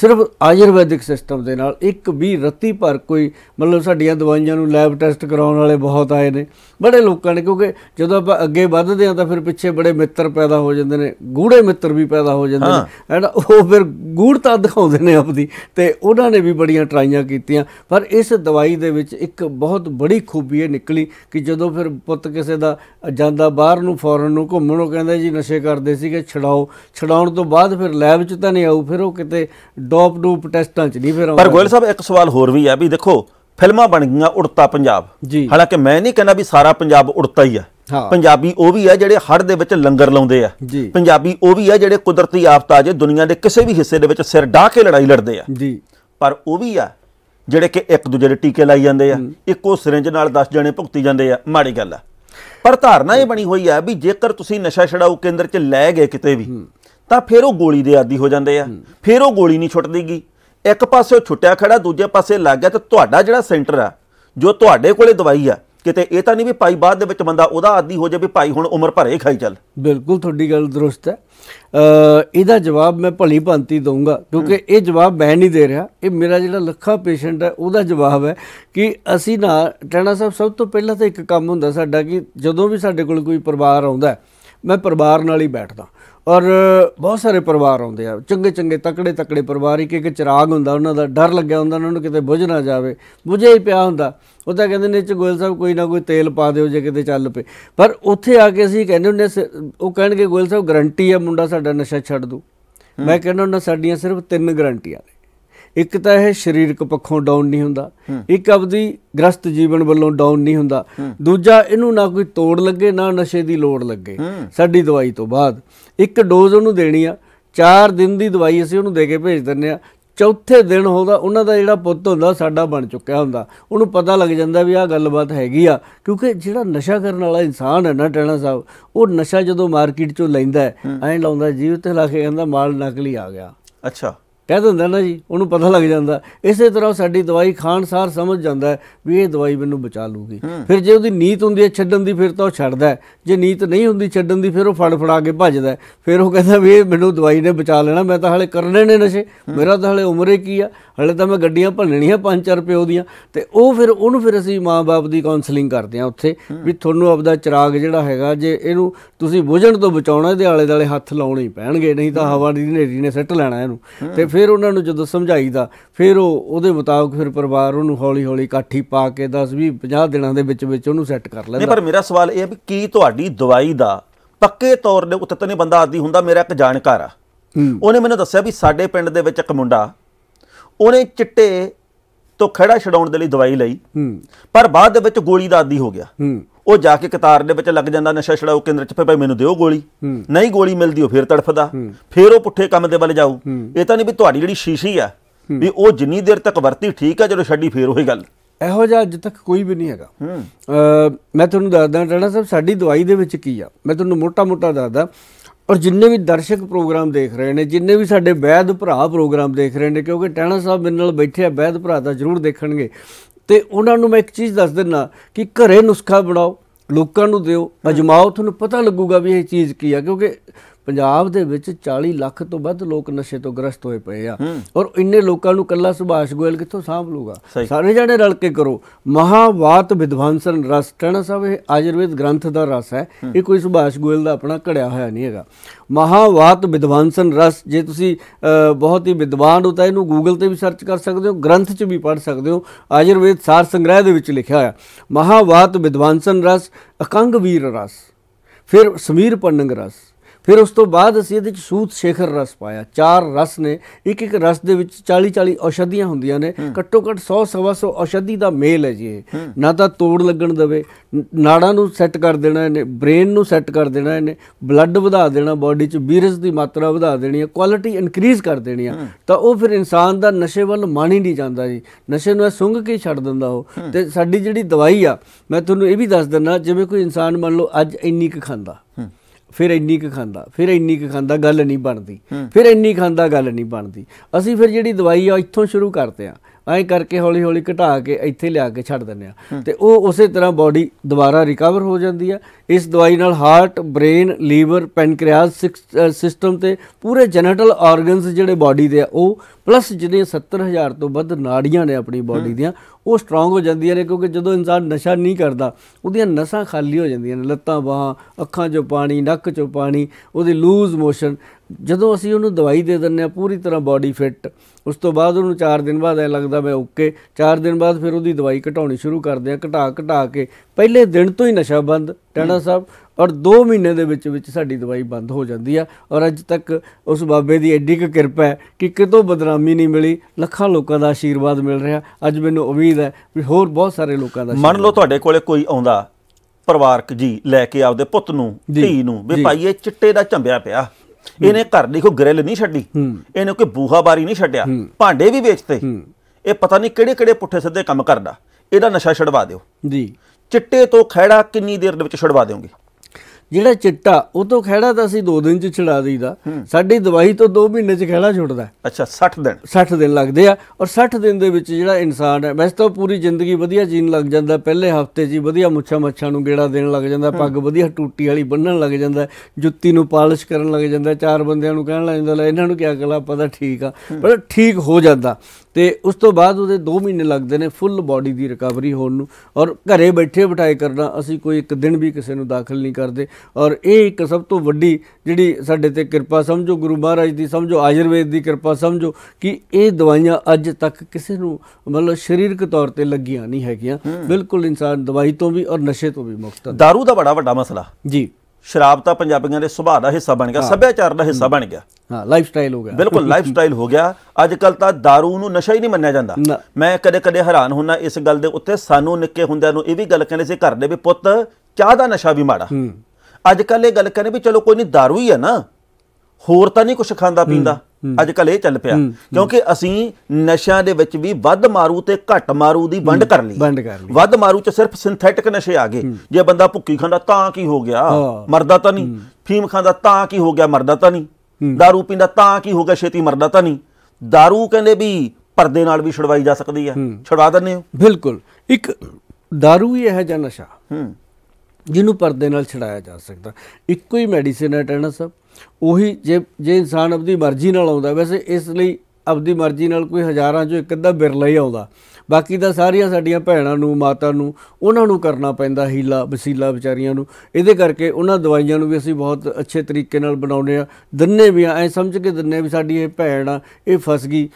ਸਿਰਫ ਆਯੁਰਵੈਦਿਕ ਸਿਸਟਮ ਦੇ ਨਾਲ ਇੱਕ ਵੀ ਰਤੀ ਭਰ ਕੋਈ ਮਤਲਬ ਸਾਡੀਆਂ ਦਵਾਈਆਂ ਨੂੰ ਲੈਬ ਟੈਸਟ ਕਰਾਉਣ ਵਾਲੇ ਬਹੁਤ ਆਏ ਨੇ ਬੜੇ ਲੋਕਾਂ ਨੇ ਕਿਉਂਕਿ ਜਦੋਂ ਆਪਾਂ ਅੱਗੇ ਵੱਧਦੇ ਆ ਤਾਂ ਫਿਰ ਪਿੱਛੇ ਬੜੇ ਮਿੱਤਰ ਪੈਦਾ ਹੋ ਜਾਂਦੇ ਨੇ ਗੂੜੇ ਮਿੱਤਰ ਵੀ ਪੈਦਾ ਹੋ ਜਾਂਦੇ ਨੇ ਐਂਡ ਉਹ ਫਿਰ ਗੂੜਤਾ ਦਿਖਾਉਂਦੇ ਨੇ ਆਪਦੀ ਤੇ ਉਹਨਾਂ ਨੇ ਵੀ ਬੜੀਆਂ ਟਰਾਈਆਂ ਕੀਤੀਆਂ ਪਰ ਇਸ ਦਵਾਈ ਦੇ ਵਿੱਚ ਇੱਕ ਬਹੁਤ ਬੜੀ ਖੂਬੀ ਇਹ ਨਿਕਲੀ ਕਿ ਜਦੋਂ ਫਿਰ ਪੁੱਤ ਕਿਸੇ ਦਾ ਜਾਂਦਾ ਬਾਹਰ ਨੂੰ ਫੌਰਨ ਨੂੰ ਘੁੰਮਣ ਉਹ ਕਹਿੰਦਾ ਜੀ ਨਸ਼ੇ ਕਰਦੇ ਸੀਗੇ ਛਡਾਓ ਛਡਾਉਣ ਤੋਂ ਬਾਅਦ ਫਿਰ ਲੈਬ 'ਚ ਤਾਂ ਨਹੀਂ ਆਉ ਫਿਰ ਉਹ ਕਿਤੇ ਡੋਪ ਡੂਪ ਟੈਸਟਾਂ 'ਚ ਨਹੀਂ ਫਿਰ ਆਉਂਦਾ ਪਰ ਗੋਇਲ ਸਾਹਿਬ ਇੱਕ ਸਵਾਲ ਹੋਰ ਵੀ ਆ ਵੀ ਦੇਖੋ ਫਿਲਮਾਂ ਬਣ ਗਈਆਂ ਉੜਤਾ ਪੰਜਾਬ ਹਾਲਾਂਕਿ ਮੈਂ ਨਹੀਂ ਕਹਿੰਦਾ ਵੀ ਸਾਰਾ ਪੰਜਾਬ ਉੜਤਾ ਹੀ ਆ ਪੰਜਾਬੀ ਉਹ ਵੀ ਆ ਜਿਹੜੇ ਹੜ ਦੇ ਵਿੱਚ ਲੰਗਰ ਲਾਉਂਦੇ ਆ ਪੰਜਾਬੀ ਉਹ ਵੀ ਆ ਜਿਹੜੇ ਕੁਦਰਤੀ ਆਫਤਾਂ ਆ ਜੇ ਦੁਨੀਆ ਦੇ ਕਿਸੇ ਵੀ ਹਿੱਸੇ ਦੇ ਵਿੱਚ ਸਿਰ ਢਾ ਕੇ ਲੜਾਈ ਲੜਦੇ ਆ ਜੀ ਪਰ ਉਹ ਵੀ ਆ ਜਿਹੜੇ ਕਿ ਇੱਕ ਦੂਜੇ ਦੇ ਟੀਕੇ ਲਾਈ ਜਾਂਦੇ ਆ ਇੱਕੋ ਸਿਰੰਜ ਨਾਲ 10 ਜਣੇ ਭੁਗਤੀ ਜਾਂਦੇ ਆ ਮਾੜੀ ਗੱਲ ਆ ਪਰ ਧਾਰਨਾ ਇਹ ਬਣੀ ਹੋਈ ਆ ਵੀ ਜੇਕਰ ਤੁਸੀਂ ਨਸ਼ਾ ਛਡਾਊ ਕੇਂਦਰ 'ਚ ਲੈ ਗਏ ਕਿਤੇ ਵੀ ਤਾਂ ਫਿਰ ਉਹ ਗੋਲੀ ਦੇ ਆਦੀ ਹੋ ਜਾਂਦੇ ਆ ਫਿਰ ਉਹ ਗੋਲੀ ਨਹੀਂ ਛੁੱਟਦੀਗੀ ਇੱਕ ਪਾਸੇ ਉਹ ਛੁੱਟਿਆ ਖੜਾ ਦੂਜੇ ਪਾਸੇ ਲੱਗ ਗਿਆ ਤੇ ਤੁਹਾਡਾ ਜਿਹੜਾ ਸੈਂਟਰ ਆ ਜੋ ਤੁਹਾਡੇ ਕੋਲੇ ਦਵਾਈ ਆ ਕਿਤੇ ਇਹ ਤਾਂ ਨਹੀਂ ਵੀ ਭਾਈ ਬਾਅਦ ਦੇ ਵਿੱਚ ਬੰਦਾ ਉਹਦਾ ਆਦੀ ਹੋ ਜਾਵੇ ਵੀ ਭਾਈ ਹੁਣ ਉਮਰ ਭਰੇ ਖਾਈ ਚੱਲ ਬਿਲਕੁਲ ਤੁਹਾਡੀ ਗੱਲ درست ਹੈ ਇਹਦਾ ਜਵਾਬ ਮੈਂ ਭਲੀ ਭੰਤੀ ਦਊਂਗਾ ਕਿਉਂਕਿ ਇਹ ਜਵਾਬ ਮੈਂ ਨਹੀਂ ਦੇ ਰਿਹਾ ਇਹ ਮੇਰਾ ਜਿਹੜਾ ਲੱਖਾਂ ਪੇਸ਼ੈਂਟ ਹੈ ਉਹਦਾ ਜਵਾਬ ਹੈ ਕਿ ਅਸੀਂ ਨਾ ਟੈਣਾ ਸਾਹਿਬ ਸਭ ਤੋਂ ਪਹਿਲਾਂ ਤਾਂ ਇੱਕ ਕੰਮ ਹੁੰਦਾ ਸਾਡਾ ਕਿ ਜਦੋਂ ਵੀ ਸਾਡੇ ਕੋਲ ਕੋਈ ਪਰਿਵਾਰ ਆਉਂਦਾ ਮੈਂ ਪਰਿਵਾਰ ਨਾਲ ਹੀ ਬੈਠਦਾ ਔਰ ਬਹੁਤ ਸਾਰੇ ਪਰਿਵਾਰ ਆਉਂਦੇ ਆ ਚੰਗੇ ਚੰਗੇ ਤਕੜੇ ਤਕੜੇ ਪਰਿਵਾਰ ਹੀ ਕਿ ਇੱਕ ਚਿਰਾਗ ਹੁੰਦਾ ਉਹਨਾਂ ਦਾ ਡਰ ਲੱਗਿਆ ਹੁੰਦਾ ਉਹਨਾਂ ਨੂੰ ਕਿਤੇ ਬੁਝ ਨਾ ਜਾਵੇ ਬੁਝੇ ਹੀ ਪਿਆ ਹੁੰਦਾ ਉਹ ਤਾਂ ਕਹਿੰਦੇ ਨੇ ਚ ਗੋਇਲ ਸਾਹਿਬ ਕੋਈ ਨਾ ਕੋਈ ਤੇਲ ਪਾ ਦਿਓ ਜੇ ਕਿਤੇ ਚੱਲ ਪਏ ਪਰ ਉੱਥੇ ਆ ਕੇ ਅਸੀਂ ਕਹਿੰਦੇ ਹੁੰਦੇ ਉਹ ਕਹਿਣਗੇ ਗੋਇਲ ਸਾਹਿਬ ਗਰੰਟੀ ਆ ਮੁੰਡਾ ਸਾਡਾ ਨਸ਼ਾ ਛੱਡ ਦੂ ਮੈਂ ਕਹਿੰਦਾ ਹੁੰਦਾ ਸਾਡੀਆਂ ਸਿਰਫ ਤਿੰਨ ਗਰੰਟੀਆਂ ਇੱਕ ਤਾਂ ਇਹ ਸਰੀਰਕ ਪੱਖੋਂ ਡਾਊਨ ਨਹੀਂ ਹੁੰਦਾ ਇੱਕ ਆਪਦੀ ਗ੍ਰਸਤ ਜੀਵਨ ਵੱਲੋਂ ਡਾਊਨ ਨਹੀਂ ਹੁੰਦਾ ਦੂਜਾ ਇਹਨੂੰ ਨਾ ਕੋਈ ਤੋੜ ਲੱਗੇ ਨਾ ਨਸ਼ੇ ਦੀ ਲੋੜ ਲੱਗੇ ਸਾਡੀ ਦਵਾਈ ਤੋਂ ਬਾਅਦ ਇੱਕ ਡੋਜ਼ ਉਹਨੂੰ ਦੇਣੀ ਆ 4 ਦਿਨ ਦੀ ਦਵਾਈ ਅਸੀਂ ਉਹਨੂੰ ਦੇ ਕੇ ਭੇਜ ਦਿੰਨੇ ਆ ਚੌਥੇ ਦਿਨ ਹੋਦਾ ਉਹਨਾਂ ਦਾ ਜਿਹੜਾ ਪੁੱਤ ਹੁੰਦਾ ਸਾਡਾ ਬਣ ਚੁੱਕਿਆ ਹੁੰਦਾ ਉਹਨੂੰ ਪਤਾ ਲੱਗ ਜਾਂਦਾ ਵੀ ਆਹ ਗੱਲਬਾਤ ਹੈਗੀ ਆ ਕਿਉਂਕਿ ਜਿਹੜਾ ਨਸ਼ਾ ਕਰਨ ਵਾਲਾ ਇਨਸਾਨ ਹੈ ਨਾ ਟੈਣਾ ਸਾਹਿਬ ਉਹ ਨਸ਼ਾ ਜਦੋਂ ਮਾਰਕੀਟ ਚੋਂ ਲੈਂਦਾ ਐਂ ਲਾਉਂਦਾ ਜੀਵ ਤੇ ਲਾ ਕੇ ਕਹਿੰਦਾ ਮਾਲ ਨਕਲੀ ਆ ਗਿਆ ਅੱਛਾ ਕਹਿ ਦਿੰਦਾ ਨਾ ਜੀ ਉਹਨੂੰ ਪਤਾ ਲੱਗ ਜਾਂਦਾ ਇਸੇ ਤਰ੍ਹਾਂ ਸਾਡੀ ਦਵਾਈ ਖਾਣ ਸਾਰ ਸਮਝ ਜਾਂਦਾ ਵੀ ਇਹ ਦਵਾਈ ਮੈਨੂੰ ਬਚਾ ਲੂਗੀ ਫਿਰ ਜੇ ਉਹਦੀ ਨੀਤ ਹੁੰਦੀ ਹੈ ਛੱਡਣ ਦੀ ਫਿਰ ਤਾਂ ਉਹ ਛੱਡਦਾ ਜੇ ਨੀਤ ਨਹੀਂ ਹੁੰਦੀ ਛੱਡਣ ਦੀ ਫਿਰ ਉਹ ਫੜ ਫੜਾ ਕੇ ਭੱਜਦਾ ਫਿਰ ਉਹ ਕਹਿੰਦਾ ਵੀ ਇਹ ਮੈਨੂੰ ਦਵਾਈ ਨੇ ਬਚਾ ਲੈਣਾ ਮੈਂ ਤਾਂ ਹਲੇ ਕਰਨੇ ਨੇ ਨਸ਼ੇ ਮੇਰਾ ਤਾਂ ਹਲੇ ਉਮਰੇ ਕੀ ਆ ਹਲੇ ਤਾਂ ਮੈਂ ਗੱਡੀਆਂ ਭੰਨਣੀਆਂ 5-4 ਰੁਪਏ ਉਹਦੀਆਂ ਤੇ ਉਹ ਫਿਰ ਉਹਨੂੰ ਫਿਰ ਅਸੀਂ ਮਾਪੇ ਦੀ ਕਾਉਂਸਲਿੰਗ ਕਰਦੇ ਆ ਉੱਥੇ ਵੀ ਤੁਹਾਨੂੰ ਆਪਦਾ ਚਿਰਾਗ ਜਿਹੜਾ ਹੈਗਾ ਜੇ ਇਹਨੂੰ ਤੁਸੀਂ ਬੁਝਣ ਤੋਂ ਬਚਾਉਣਾ ਇਹਦੇ ਆਲੇ-ਦਾਲੇ ਹੱਥ ਲਾਉਣੇ ਹੀ ਪੈਣਗੇ ਨਹੀਂ ਤਾਂ ਹਵਾ ਦੀ ਹਨੇਰੀ ਨੇ ਸੱਟ ਲੈਣਾ ਇਹਨੂੰ ਤੇ ਫਿਰ ਉਹਨਾਂ ਨੂੰ ਜਦੋਂ ਸਮਝਾਈਦਾ ਫਿਰ ਉਹ ਉਹਦੇ ਮੁਤਾਬਕ ਫਿਰ ਪਰਿਵਾਰ ਉਹਨੂੰ ਹੌਲੀ ਹੌਲੀ ਕਾਠੀ ਪਾ ਕੇ 10 20 50 ਦਿਨਾਂ ਦੇ ਵਿੱਚ ਵਿੱਚ ਉਹਨੂੰ ਸੈੱਟ ਕਰ ਲੈਂਦਾ ਨਹੀਂ ਪਰ ਮੇਰਾ ਸਵਾਲ ਇਹ ਹੈ ਵੀ ਕੀ ਤੁਹਾਡੀ ਦਵਾਈ ਦਾ ਪੱਕੇ ਤੌਰ 'ਤੇ ਉੱਤੇ ਤਨੇ ਬੰਦਾ ਆਦੀ ਹੁੰਦਾ ਮੇਰਾ ਇੱਕ ਜਾਣਕਾਰ ਆ ਉਹਨੇ ਮੈਨੂੰ ਦੱਸਿਆ ਵੀ ਸਾਡੇ ਪਿੰਡ ਦੇ ਵਿੱਚ ਇੱਕ ਮੁੰਡਾ ਉਹਨੇ ਚਿੱਟੇ ਤੋਂ ਖੜਾ ਛਡਾਉਣ ਦੇ ਲਈ ਦਵਾਈ ਲਈ ਪਰ ਬਾਅਦ ਦੇ ਵਿੱਚ ਗੋਲੀ ਦਾ ਆਦੀ ਹੋ ਗਿਆ ਉਹ ਜਾ ਕੇ ਕਤਾਰ ਦੇ ਵਿੱਚ ਲੱਗ ਜਾਂਦਾ ਨਸ਼ਾ ਛੜਾਓ ਕੇਂਦਰ 'ਚ ਭਾਈ ਮੈਨੂੰ ਦਿਓ ਗੋਲੀ ਨਹੀਂ ਗੋਲੀ ਮਿਲਦੀ ਉਹ ਫੇਰ ਤੜਫਦਾ ਫੇਰ ਉਹ ਪੁੱਠੇ ਕੰਮ ਦੇ ਵੱਲ ਜਾਊ ਇਹ ਤਾਂ ਨਹੀਂ ਵੀ ਤੁਹਾਡੀ ਜਿਹੜੀ ਸ਼ੀਸ਼ੀ ਆ ਵੀ ਉਹ ਜਿੰਨੀ ਦੇਰ ਤੱਕ ਵਰਤੀ ਠੀਕ ਆ ਜਦੋਂ ਛੱਡੀ ਫੇਰ ਉਹੀ ਗੱਲ ਇਹੋ ਜਿਹਾ ਅੱਜ ਤੱਕ ਕੋਈ ਵੀ ਨਹੀਂ ਹੈਗਾ ਮੈਂ ਤੁਹਾਨੂੰ ਦੱਸਦਾ ਟਾਣਾ ਸਾਹਿਬ ਸਾਡੀ ਦਵਾਈ ਦੇ ਵਿੱਚ ਕੀ ਆ ਮੈਂ ਤੁਹਾਨੂੰ ਮੋਟਾ-ਮੋਟਾ ਦੱਸਦਾ ਔਰ ਜਿੰਨੇ ਵੀ ਦਰਸ਼ਕ ਪ੍ਰੋਗਰਾਮ ਦੇਖ ਰਹੇ ਨੇ ਜਿੰਨੇ ਵੀ ਸਾਡੇ ਵੈਦ ਭਰਾ ਪ੍ਰੋਗਰਾਮ ਦੇਖ ਰਹੇ ਨੇ ਕਿਉਂਕਿ ਟਾਣਾ ਸਾਹਿਬ ਮੇਰੇ ਨਾਲ ਬੈਠੇ ਆ ਵੈਦ ਭਰਾ ਤਾਂ ਜ਼ਰੂਰ ਦੇਖਣਗੇ ਤੇ ਉਹਨਾਂ ਨੂੰ ਮੈਂ ਇੱਕ ਚੀਜ਼ ਦੱਸ ਦਿੰਨਾ ਕਿ ਘਰੇ ਨੁਸਖਾ ਬਣਾਓ ਲੋਕਾਂ ਨੂੰ ਦਿਓ ਅਜਮਾਓ ਤੁਹਾਨੂੰ ਪਤਾ ਲੱਗੂਗਾ ਵੀ ਇਹ ਚੀਜ਼ ਕੀ ਆ ਕਿਉਂਕਿ ਪੰਜਾਬ ਦੇ ਵਿੱਚ 40 ਲੱਖ ਤੋਂ ਵੱਧ ਲੋਕ ਨਸ਼ੇ ਤੋਂ ਗ੍ਰਸਤ ਹੋਏ ਪਏ ਆ ਔਰ ਇੰਨੇ ਲੋਕਾਂ ਨੂੰ ਕੱਲਾ ਸੁਭਾਸ਼ ਗੋਇਲ ਕਿੱਥੋਂ ਸਾਂਭ ਲੂਗਾ ਸਾਰੇ ਜਣੇ ਰਲ ਕੇ ਕਰੋ ਮਹਾਵਾਤ ਵਿਦਵਾਨਸਨ ਰਸ ਟਣ ਸਭ ਇਹ ਆਯੁਰਵੇਦ ਗ੍ਰੰਥ ਦਾ ਰਸ ਹੈ ਇਹ ਕੋਈ ਸੁਭਾਸ਼ ਗੋਇਲ ਦਾ ਆਪਣਾ ਘੜਿਆ ਹੋਇਆ ਨਹੀਂ ਹੈਗਾ ਮਹਾਵਾਤ ਵਿਦਵਾਨਸਨ ਰਸ ਜੇ ਤੁਸੀਂ ਬਹੁਤ ਹੀ ਵਿਦਵਾਨ ਹੋ ਤਾਂ ਇਹਨੂੰ ਗੂਗਲ ਤੇ ਵੀ ਸਰਚ ਕਰ ਸਕਦੇ ਹੋ ਗ੍ਰੰਥ 'ਚ ਵੀ ਪੜ੍ਹ ਸਕਦੇ ਹੋ ਆਯੁਰਵੇਦ ਸਾਰ ਸੰਗ੍ਰਹਿ ਦੇ ਵਿੱਚ ਲਿਖਿਆ ਹੋਇਆ ਮਹਾਵਾਤ ਵਿਦਵਾਨਸਨ ਰਸ ਅਕੰਗ ਵੀਰ ਰਸ ਫਿਰ ਸਮੀਰ ਪੰਨੰਗ ਰਸ ਫਿਰ ਉਸ ਤੋਂ ਬਾਅਦ ਅਸੀਂ ਇਹਦੇ ਵਿੱਚ ਸੂਤ ਸ਼ੇਖਰ ਰਸ ਪਾਇਆ ਚਾਰ ਰਸ ਨੇ ਇੱਕ ਇੱਕ ਰਸ ਦੇ ਵਿੱਚ 40 40 ਔਸ਼ਧੀਆਂ ਹੁੰਦੀਆਂ ਨੇ ਘੱਟੋ ਘੱਟ 100 ਸਵਾ 100 ਔਸ਼ਧੀ ਦਾ ਮੇਲ ਹੈ ਜੀ ਨਾ ਤਾਂ ਤੋੜ ਲੱਗਣ ਦਵੇ ਨਾੜਾਂ ਨੂੰ ਸੈੱਟ ਕਰ ਦੇਣਾ ਇਹਨੇ ਬ੍ਰੇਨ ਨੂੰ ਸੈੱਟ ਕਰ ਦੇਣਾ ਇਹਨੇ ਬਲੱਡ ਵਧਾ ਦੇਣਾ ਬਾਡੀ 'ਚ ਵੀਰਸ ਦੀ ਮਾਤਰਾ ਵਧਾ ਦੇਣੀ ਹੈ ਕੁਆਲਿਟੀ ਇਨਕਰੀਜ਼ ਕਰ ਦੇਣੀ ਹੈ ਤਾਂ ਉਹ ਫਿਰ ਇਨਸਾਨ ਦਾ ਨਸ਼ੇ ਵੱਲ ਮਨ ਹੀ ਨਹੀਂ ਜਾਂਦਾ ਜੀ ਨਸ਼ੇ ਨੂੰ ਸੁੰਘ ਕੇ ਛੱਡ ਦਿੰਦਾ ਉਹ ਤੇ ਸਾਡੀ ਜਿਹੜੀ ਦਵਾਈ ਆ ਮੈਂ ਤੁਹਾਨੂੰ ਇਹ ਵੀ ਦੱਸ ਦਿੰਦਾ ਜਿਵੇਂ ਕੋਈ ਇਨਸਾਨ ਮੰਨ ਲਓ ਅੱਜ ਇੰਨੀ ਕੁ ਖਾਂਦਾ ਫਿਰ ਇੰਨੀ ਕੁ ਖਾਂਦਾ ਫਿਰ ਇੰਨੀ ਕੁ ਖਾਂਦਾ ਗੱਲ ਨਹੀਂ ਬਣਦੀ ਫਿਰ ਇੰਨੀ ਖਾਂਦਾ ਗੱਲ ਨਹੀਂ ਬਣਦੀ ਅਸੀਂ ਫਿਰ ਜਿਹੜੀ ਦਵਾਈ ਆ ਇੱਥੋਂ ਸ਼ੁਰੂ ਕਰਦੇ ਆ ਐਂ ਕਰਕੇ ਹੌਲੀ ਹੌਲੀ ਘਟਾ ਕੇ ਇੱਥੇ ਲਿਆ ਕੇ ਛੱਡ ਦਿੰਦੇ ਆ ਤੇ ਉਹ ਉਸੇ ਤਰ੍ਹਾਂ ਬਾਡੀ ਦੁਬਾਰਾ ਰਿਕਵਰ ਹੋ ਜਾਂਦੀ ਆ ਇਸ ਦਵਾਈ ਨਾਲ heart brain liver pancreas system ਤੇ ਪੂਰੇ ਜਨਰਲ ਆਰਗਨਸ ਜਿਹੜੇ ਬਾਡੀ ਦੇ ਆ ਉਹ ਪਲੱਸ ਜਿਹੜੇ 70000 ਤੋਂ ਵੱਧ ਨਾੜੀਆਂ ਨੇ ਆਪਣੀ ਬਾਡੀ ਦੀਆਂ ਉਹ ਸਟਰੋਂਗ ਹੋ ਜਾਂਦੀਆਂ ਨੇ ਕਿਉਂਕਿ ਜਦੋਂ ਇਨਸਾਨ ਨਸ਼ਾ ਨਹੀਂ ਕਰਦਾ ਉਹਦੀਆਂ ਨਸਾਂ ਖਾਲੀ ਹੋ ਜਾਂਦੀਆਂ ਨੇ ਲੱਤਾਂ ਬਾਹਾਂ ਅੱਖਾਂ 'ਚੋਂ ਪਾਣੀ ਨੱਕ 'ਚੋਂ ਪਾਣੀ ਉਹਦੀ ਲੂਜ਼ ਮੋਸ਼ਨ ਜਦੋਂ ਅਸੀਂ ਉਹਨੂੰ ਦਵਾਈ ਦੇ ਦਿੰਨੇ ਆ ਪੂਰੀ ਤਰ੍ਹਾਂ ਬਾਡੀ ਫਿੱਟ ਉਸ ਤੋਂ ਬਾਅਦ ਉਹਨੂੰ 4 ਦਿਨ ਬਾਅਦ ਐ ਲੱਗਦਾ ਮੈਂ ਓਕੇ 4 ਦਿਨ ਬਾਅਦ ਫਿਰ ਉਹਦੀ ਦਵਾਈ ਘਟਾਉਣੀ ਸ਼ੁਰੂ ਕਰਦੇ ਆ ਘਟਾ ਘਟਾ ਕੇ ਪਹਿਲੇ ਦਿਨ ਤੋਂ ਹੀ ਨਸ਼ਾ ਬੰਦ ਟਾਣਾ ਸਾਹਿਬ ਔਰ 2 ਮਹੀਨੇ ਦੇ ਵਿੱਚ ਵਿੱਚ ਸਾਡੀ ਦਵਾਈ ਬੰਦ ਹੋ ਜਾਂਦੀ ਆ ਔਰ ਅੱਜ ਤੱਕ ਉਸ ਬਾਬੇ ਦੀ ਐਡੀ ਕੁ ਕਿਰਪਾ ਹੈ ਕਿ ਕਿਤੋਂ ਬਦਨਾਮੀ ਨਹੀਂ ਮਿਲੀ ਲੱਖਾਂ ਲੋਕਾਂ ਦਾ ਆਸ਼ੀਰਵਾਦ ਮਿਲ ਰਿਹਾ ਅੱਜ ਮੈਨੂੰ ਉਮੀਦ ਹੈ ਵੀ ਹੋਰ ਬਹੁਤ ਸਾਰੇ ਲੋਕਾਂ ਦਾ ਮੰਨ ਲਓ ਤੁਹਾਡੇ ਕੋਲੇ ਕੋਈ ਆਉਂਦਾ ਪਰਿਵਾਰਕ ਜੀ ਲੈ ਕੇ ਆਪਦੇ ਪੁੱਤ ਨੂੰ ਧੀ ਨੂੰ ਵੀ ਭਾਈ ਇਹ ਚਿੱਟੇ ਦਾ ਝੰਬਿਆ ਪਿਆ ਇਹਨੇ ਘਰ ਦੀ ਕੋਈ ਗ੍ਰਿਲ ਨਹੀਂ ਛੱਡੀ ਇਹਨੇ ਕੋਈ ਬੂਹਾ ਬਾਰੀ ਨਹੀਂ ਛੱਡਿਆ ਭਾਂਡੇ ਵੀ ਵੇਚਤੇ ਇਹ ਪਤਾ ਨਹੀਂ ਕਿਹੜੇ ਕਿਹੜੇ ਪੁੱਠੇ ਸਿੱਧੇ ਕੰਮ ਕਰਦਾ ਇਹਦਾ ਨਸ਼ਾ ਛਡਵਾ ਦਿਓ ਜੀ ਚਿੱਟੇ ਤੋਂ ਖਹਿੜਾ ਕਿੰਨੀ ਦੇਰ ਦੇ ਵਿੱਚ ਛੁਡਵਾ ਦੇਵੋਗੇ ਜਿਹੜਾ ਚਿੱਟਾ ਉਹ ਤੋਂ ਖਹਿੜਾ ਤਾਂ ਅਸੀਂ 2 ਦਿਨ ਚ ਛੁਡਾ ਦਈਦਾ ਸਾਡੀ ਦਵਾਈ ਤੋਂ 2 ਮਹੀਨੇ ਚ ਖਹਿੜਾ ਛੁੱਟਦਾ ਅੱਛਾ 60 ਦਿਨ 60 ਦਿਨ ਲੱਗਦੇ ਆ ਔਰ 60 ਦਿਨ ਦੇ ਵਿੱਚ ਜਿਹੜਾ ਇਨਸਾਨ ਹੈ ਵੈਸੇ ਤਾਂ ਪੂਰੀ ਜ਼ਿੰਦਗੀ ਵਧੀਆ ਜੀਣ ਲੱਗ ਜਾਂਦਾ ਪਹਿਲੇ ਹਫਤੇ ਜੀ ਵਧੀਆ ਮੁੱਛਾਂ ਮੱਛਾਂ ਨੂੰ ਗੇੜਾ ਦੇਣ ਲੱਗ ਜਾਂਦਾ ਪੱਗ ਵਧੀਆ ਟੂਟੀ ਵਾਲੀ ਬੰਨਣ ਲੱਗ ਜਾਂਦਾ ਜੁੱਤੀ ਨੂੰ ਪਾਲਿਸ਼ ਕਰਨ ਲੱਗ ਜਾਂਦਾ ਚਾਰ ਬੰਦਿਆਂ ਨੂੰ ਕਹਿਣ ਲੱਗ ਜਾਂਦਾ ਲੈ ਇਹਨਾਂ ਨੂੰ ਕੀ ਅਗਲਾ ਪਤਾ ਠੀਕ ਆ ਪਰ ਠੀਕ ਹੋ ਜਾਂਦਾ ਤੇ ਉਸ ਤੋਂ ਬਾਅਦ ਉਹਦੇ 2 ਮਹੀਨੇ ਲੱਗਦੇ ਨੇ ਫੁੱਲ ਬਾਡੀ ਦੀ ਰਿਕਵਰੀ ਹੋਣ ਨੂੰ ਔਰ ਘਰੇ ਬੈਠੇ ਬਿਠਾਏ ਕਰਨਾ ਅਸੀਂ ਕੋਈ ਇੱਕ ਦਿਨ ਵੀ ਕਿਸੇ ਨੂੰ ਦਾਖਲ ਨਹੀਂ ਕਰਦੇ ਔਰ ਇਹ ਇੱਕ ਸਭ ਤੋਂ ਵੱਡੀ ਜਿਹੜੀ ਸਾਡੇ ਤੇ ਕਿਰਪਾ ਸਮਝੋ ਗੁਰੂ ਮਹਾਰਾਜ ਦੀ ਸਮਝੋ ਆਯੁਰਵੇਦ ਦੀ ਕਿਰਪਾ ਸਮਝੋ ਕਿ ਇਹ ਦਵਾਈਆਂ ਅੱਜ ਤੱਕ ਕਿਸੇ ਨੂੰ ਮਤਲਬ ਸਰੀਰਕ ਤੌਰ ਤੇ ਲੱਗੀਆਂ ਨਹੀਂ ਹੈਗੀਆਂ ਬਿਲਕੁਲ ਇਨਸਾਨ ਦਵਾਈ ਤੋਂ ਵੀ ਔਰ ਨਸ਼ੇ ਤੋਂ ਵੀ ਮੁਕਤ ਹੈ ਦਾਰੂ ਦਾ ਬੜਾ ਵੱਡਾ ਮਸਲਾ ਜੀ ਸ਼ਰਾਬ ਤਾਂ ਪੰਜਾਬੀਆਂ ਦੇ ਸੁਭਾਅ ਦਾ ਹਿੱਸਾ ਬਣ ਗਿਆ ਸੱਭਿਆਚਾਰ ਦਾ ਹਿੱਸਾ ਬਣ ਗਿਆ ਹਾਂ ਲਾਈਫ ਸਟਾਈਲ ਹੋ ਗਿਆ ਬਿਲਕੁਲ ਲਾਈਫ ਸਟਾਈਲ ਹੋ ਗਿਆ ਅੱਜ ਕੱਲ ਤਾਂ दारू ਨੂੰ ਨਸ਼ਾ ਹੀ ਨਹੀਂ ਮੰਨਿਆ ਜਾਂਦਾ ਮੈਂ ਕਦੇ ਕਦੇ ਹੈਰਾਨ ਹੁੰਨਾ ਇਸ ਗੱਲ ਦੇ ਉੱਤੇ ਸਾਨੂੰ ਨਿੱਕੇ ਹੁੰਦਿਆਂ ਨੂੰ ਇਹ ਵੀ ਗੱਲ ਕਹਿੰਦੇ ਸੀ ਘਰ ਦੇ ਵੀ ਪੁੱਤ ਚਾਹ ਦਾ ਨਸ਼ਾ ਵੀ ਮਾੜਾ ਹੂੰ ਅੱਜ ਕੱਲ ਇਹ ਗੱਲ ਕਹਿੰਦੇ ਵੀ ਚਲੋ ਕੋਈ ਨਹੀਂ दारू ਹੀ ਹੈ ਨਾ ਹੋਰ ਤਾਂ ਨਹੀਂ ਕੁਝ ਖਾਂਦਾ ਪੀਂਦਾ ਅੱਜ ਕੱਲ ਇਹ ਚੱਲ ਪਿਆ ਕਿਉਂਕਿ ਅਸੀਂ ਨਸ਼ਿਆਂ ਦੇ ਵਿੱਚ ਵੀ ਵੱਧ ਮਾਰੂ ਤੇ ਘੱਟ ਮਾਰੂ ਦੀ ਵੰਡ ਕਰ ਲਈ ਵੰਡ ਕਰ ਲਈ ਵੱਧ ਮਾਰੂ ਚ ਸਿਰਫ ਸਿੰਥੈਟਿਕ ਨਸ਼ੇ ਆ ਗਏ ਜੇ ਬੰਦਾ ਭੁੱਕੀ ਖਾਂਦਾ ਤਾਂ ਕੀ ਹੋ ਗਿਆ ਮਰਦਾ ਤਾਂ ਨਹੀਂ ਫੀਮ ਖਾਂਦਾ ਤਾਂ ਕੀ ਹੋ ਗਿਆ ਮਰਦਾ ਤਾਂ ਨਹੀਂ दारू ਪੀਂਦਾ ਤਾਂ ਕੀ ਹੋ ਗਿਆ ਛੇਤੀ ਮਰਦਾ ਤਾਂ ਨਹੀਂ दारू ਕਹਿੰਦੇ ਵੀ ਪਰਦੇ ਨਾਲ ਵੀ ਛੁਡਵਾਈ ਜਾ ਸਕਦੀ ਹੈ ਛੁਡਵਾ ਦਿੰਦੇ ਹੋ ਬਿਲਕੁਲ ਇੱਕ दारू ਹੀ ਇਹ ਹੈ ਜਾਂ ਨਸ਼ਾ ਜਿਹਨੂੰ ਪਰਦੇ ਨਾਲ ਛਡਾਇਆ ਜਾ ਸਕਦਾ ਇੱਕੋ ਹੀ ਮੈਡੀਸਿਨ ਹੈ ਟੈਣਾ ਸਾਹਿਬ ਉਹੀ ਜੇ ਜੇ ਇਨਸਾਨ ਆਪਣੀ ਮਰਜ਼ੀ ਨਾਲ ਆਉਂਦਾ ਵੈਸੇ ਇਸ ਲਈ ਆਪਦੀ ਮਰਜ਼ੀ ਨਾਲ ਕੋਈ ਹਜ਼ਾਰਾਂ ਚੋਂ ਇੱਕ ਅੱਧਾ ਬਿਰਲਾ ਹੀ ਆਉਂਦਾ ਬਾਕੀ ਤਾਂ ਸਾਰੀਆਂ ਸਾਡੀਆਂ ਭੈਣਾਂ ਨੂੰ ਮਾਤਾ ਨੂੰ ਉਹਨਾਂ ਨੂੰ ਕਰਨਾ ਪੈਂਦਾ ਹੀਲਾ ਵਸੀਲਾ ਵਿਚਾਰੀਆਂ ਨੂੰ ਇਹਦੇ ਕਰਕੇ ਉਹਨਾਂ ਦਵਾਈਆਂ ਨੂੰ ਵੀ ਅਸੀਂ ਬਹੁਤ ਅੱਛੇ ਤਰੀਕੇ ਨਾਲ ਬਣਾਉਨੇ ਆ ਦੰਨੇ ਵੀ ਐ ਸਮਝ ਕੇ ਦੰਨੇ ਵੀ ਸਾਡੀ ਇਹ ਭੈਣ ਆ ਇਹ ਫਸ ਗਈ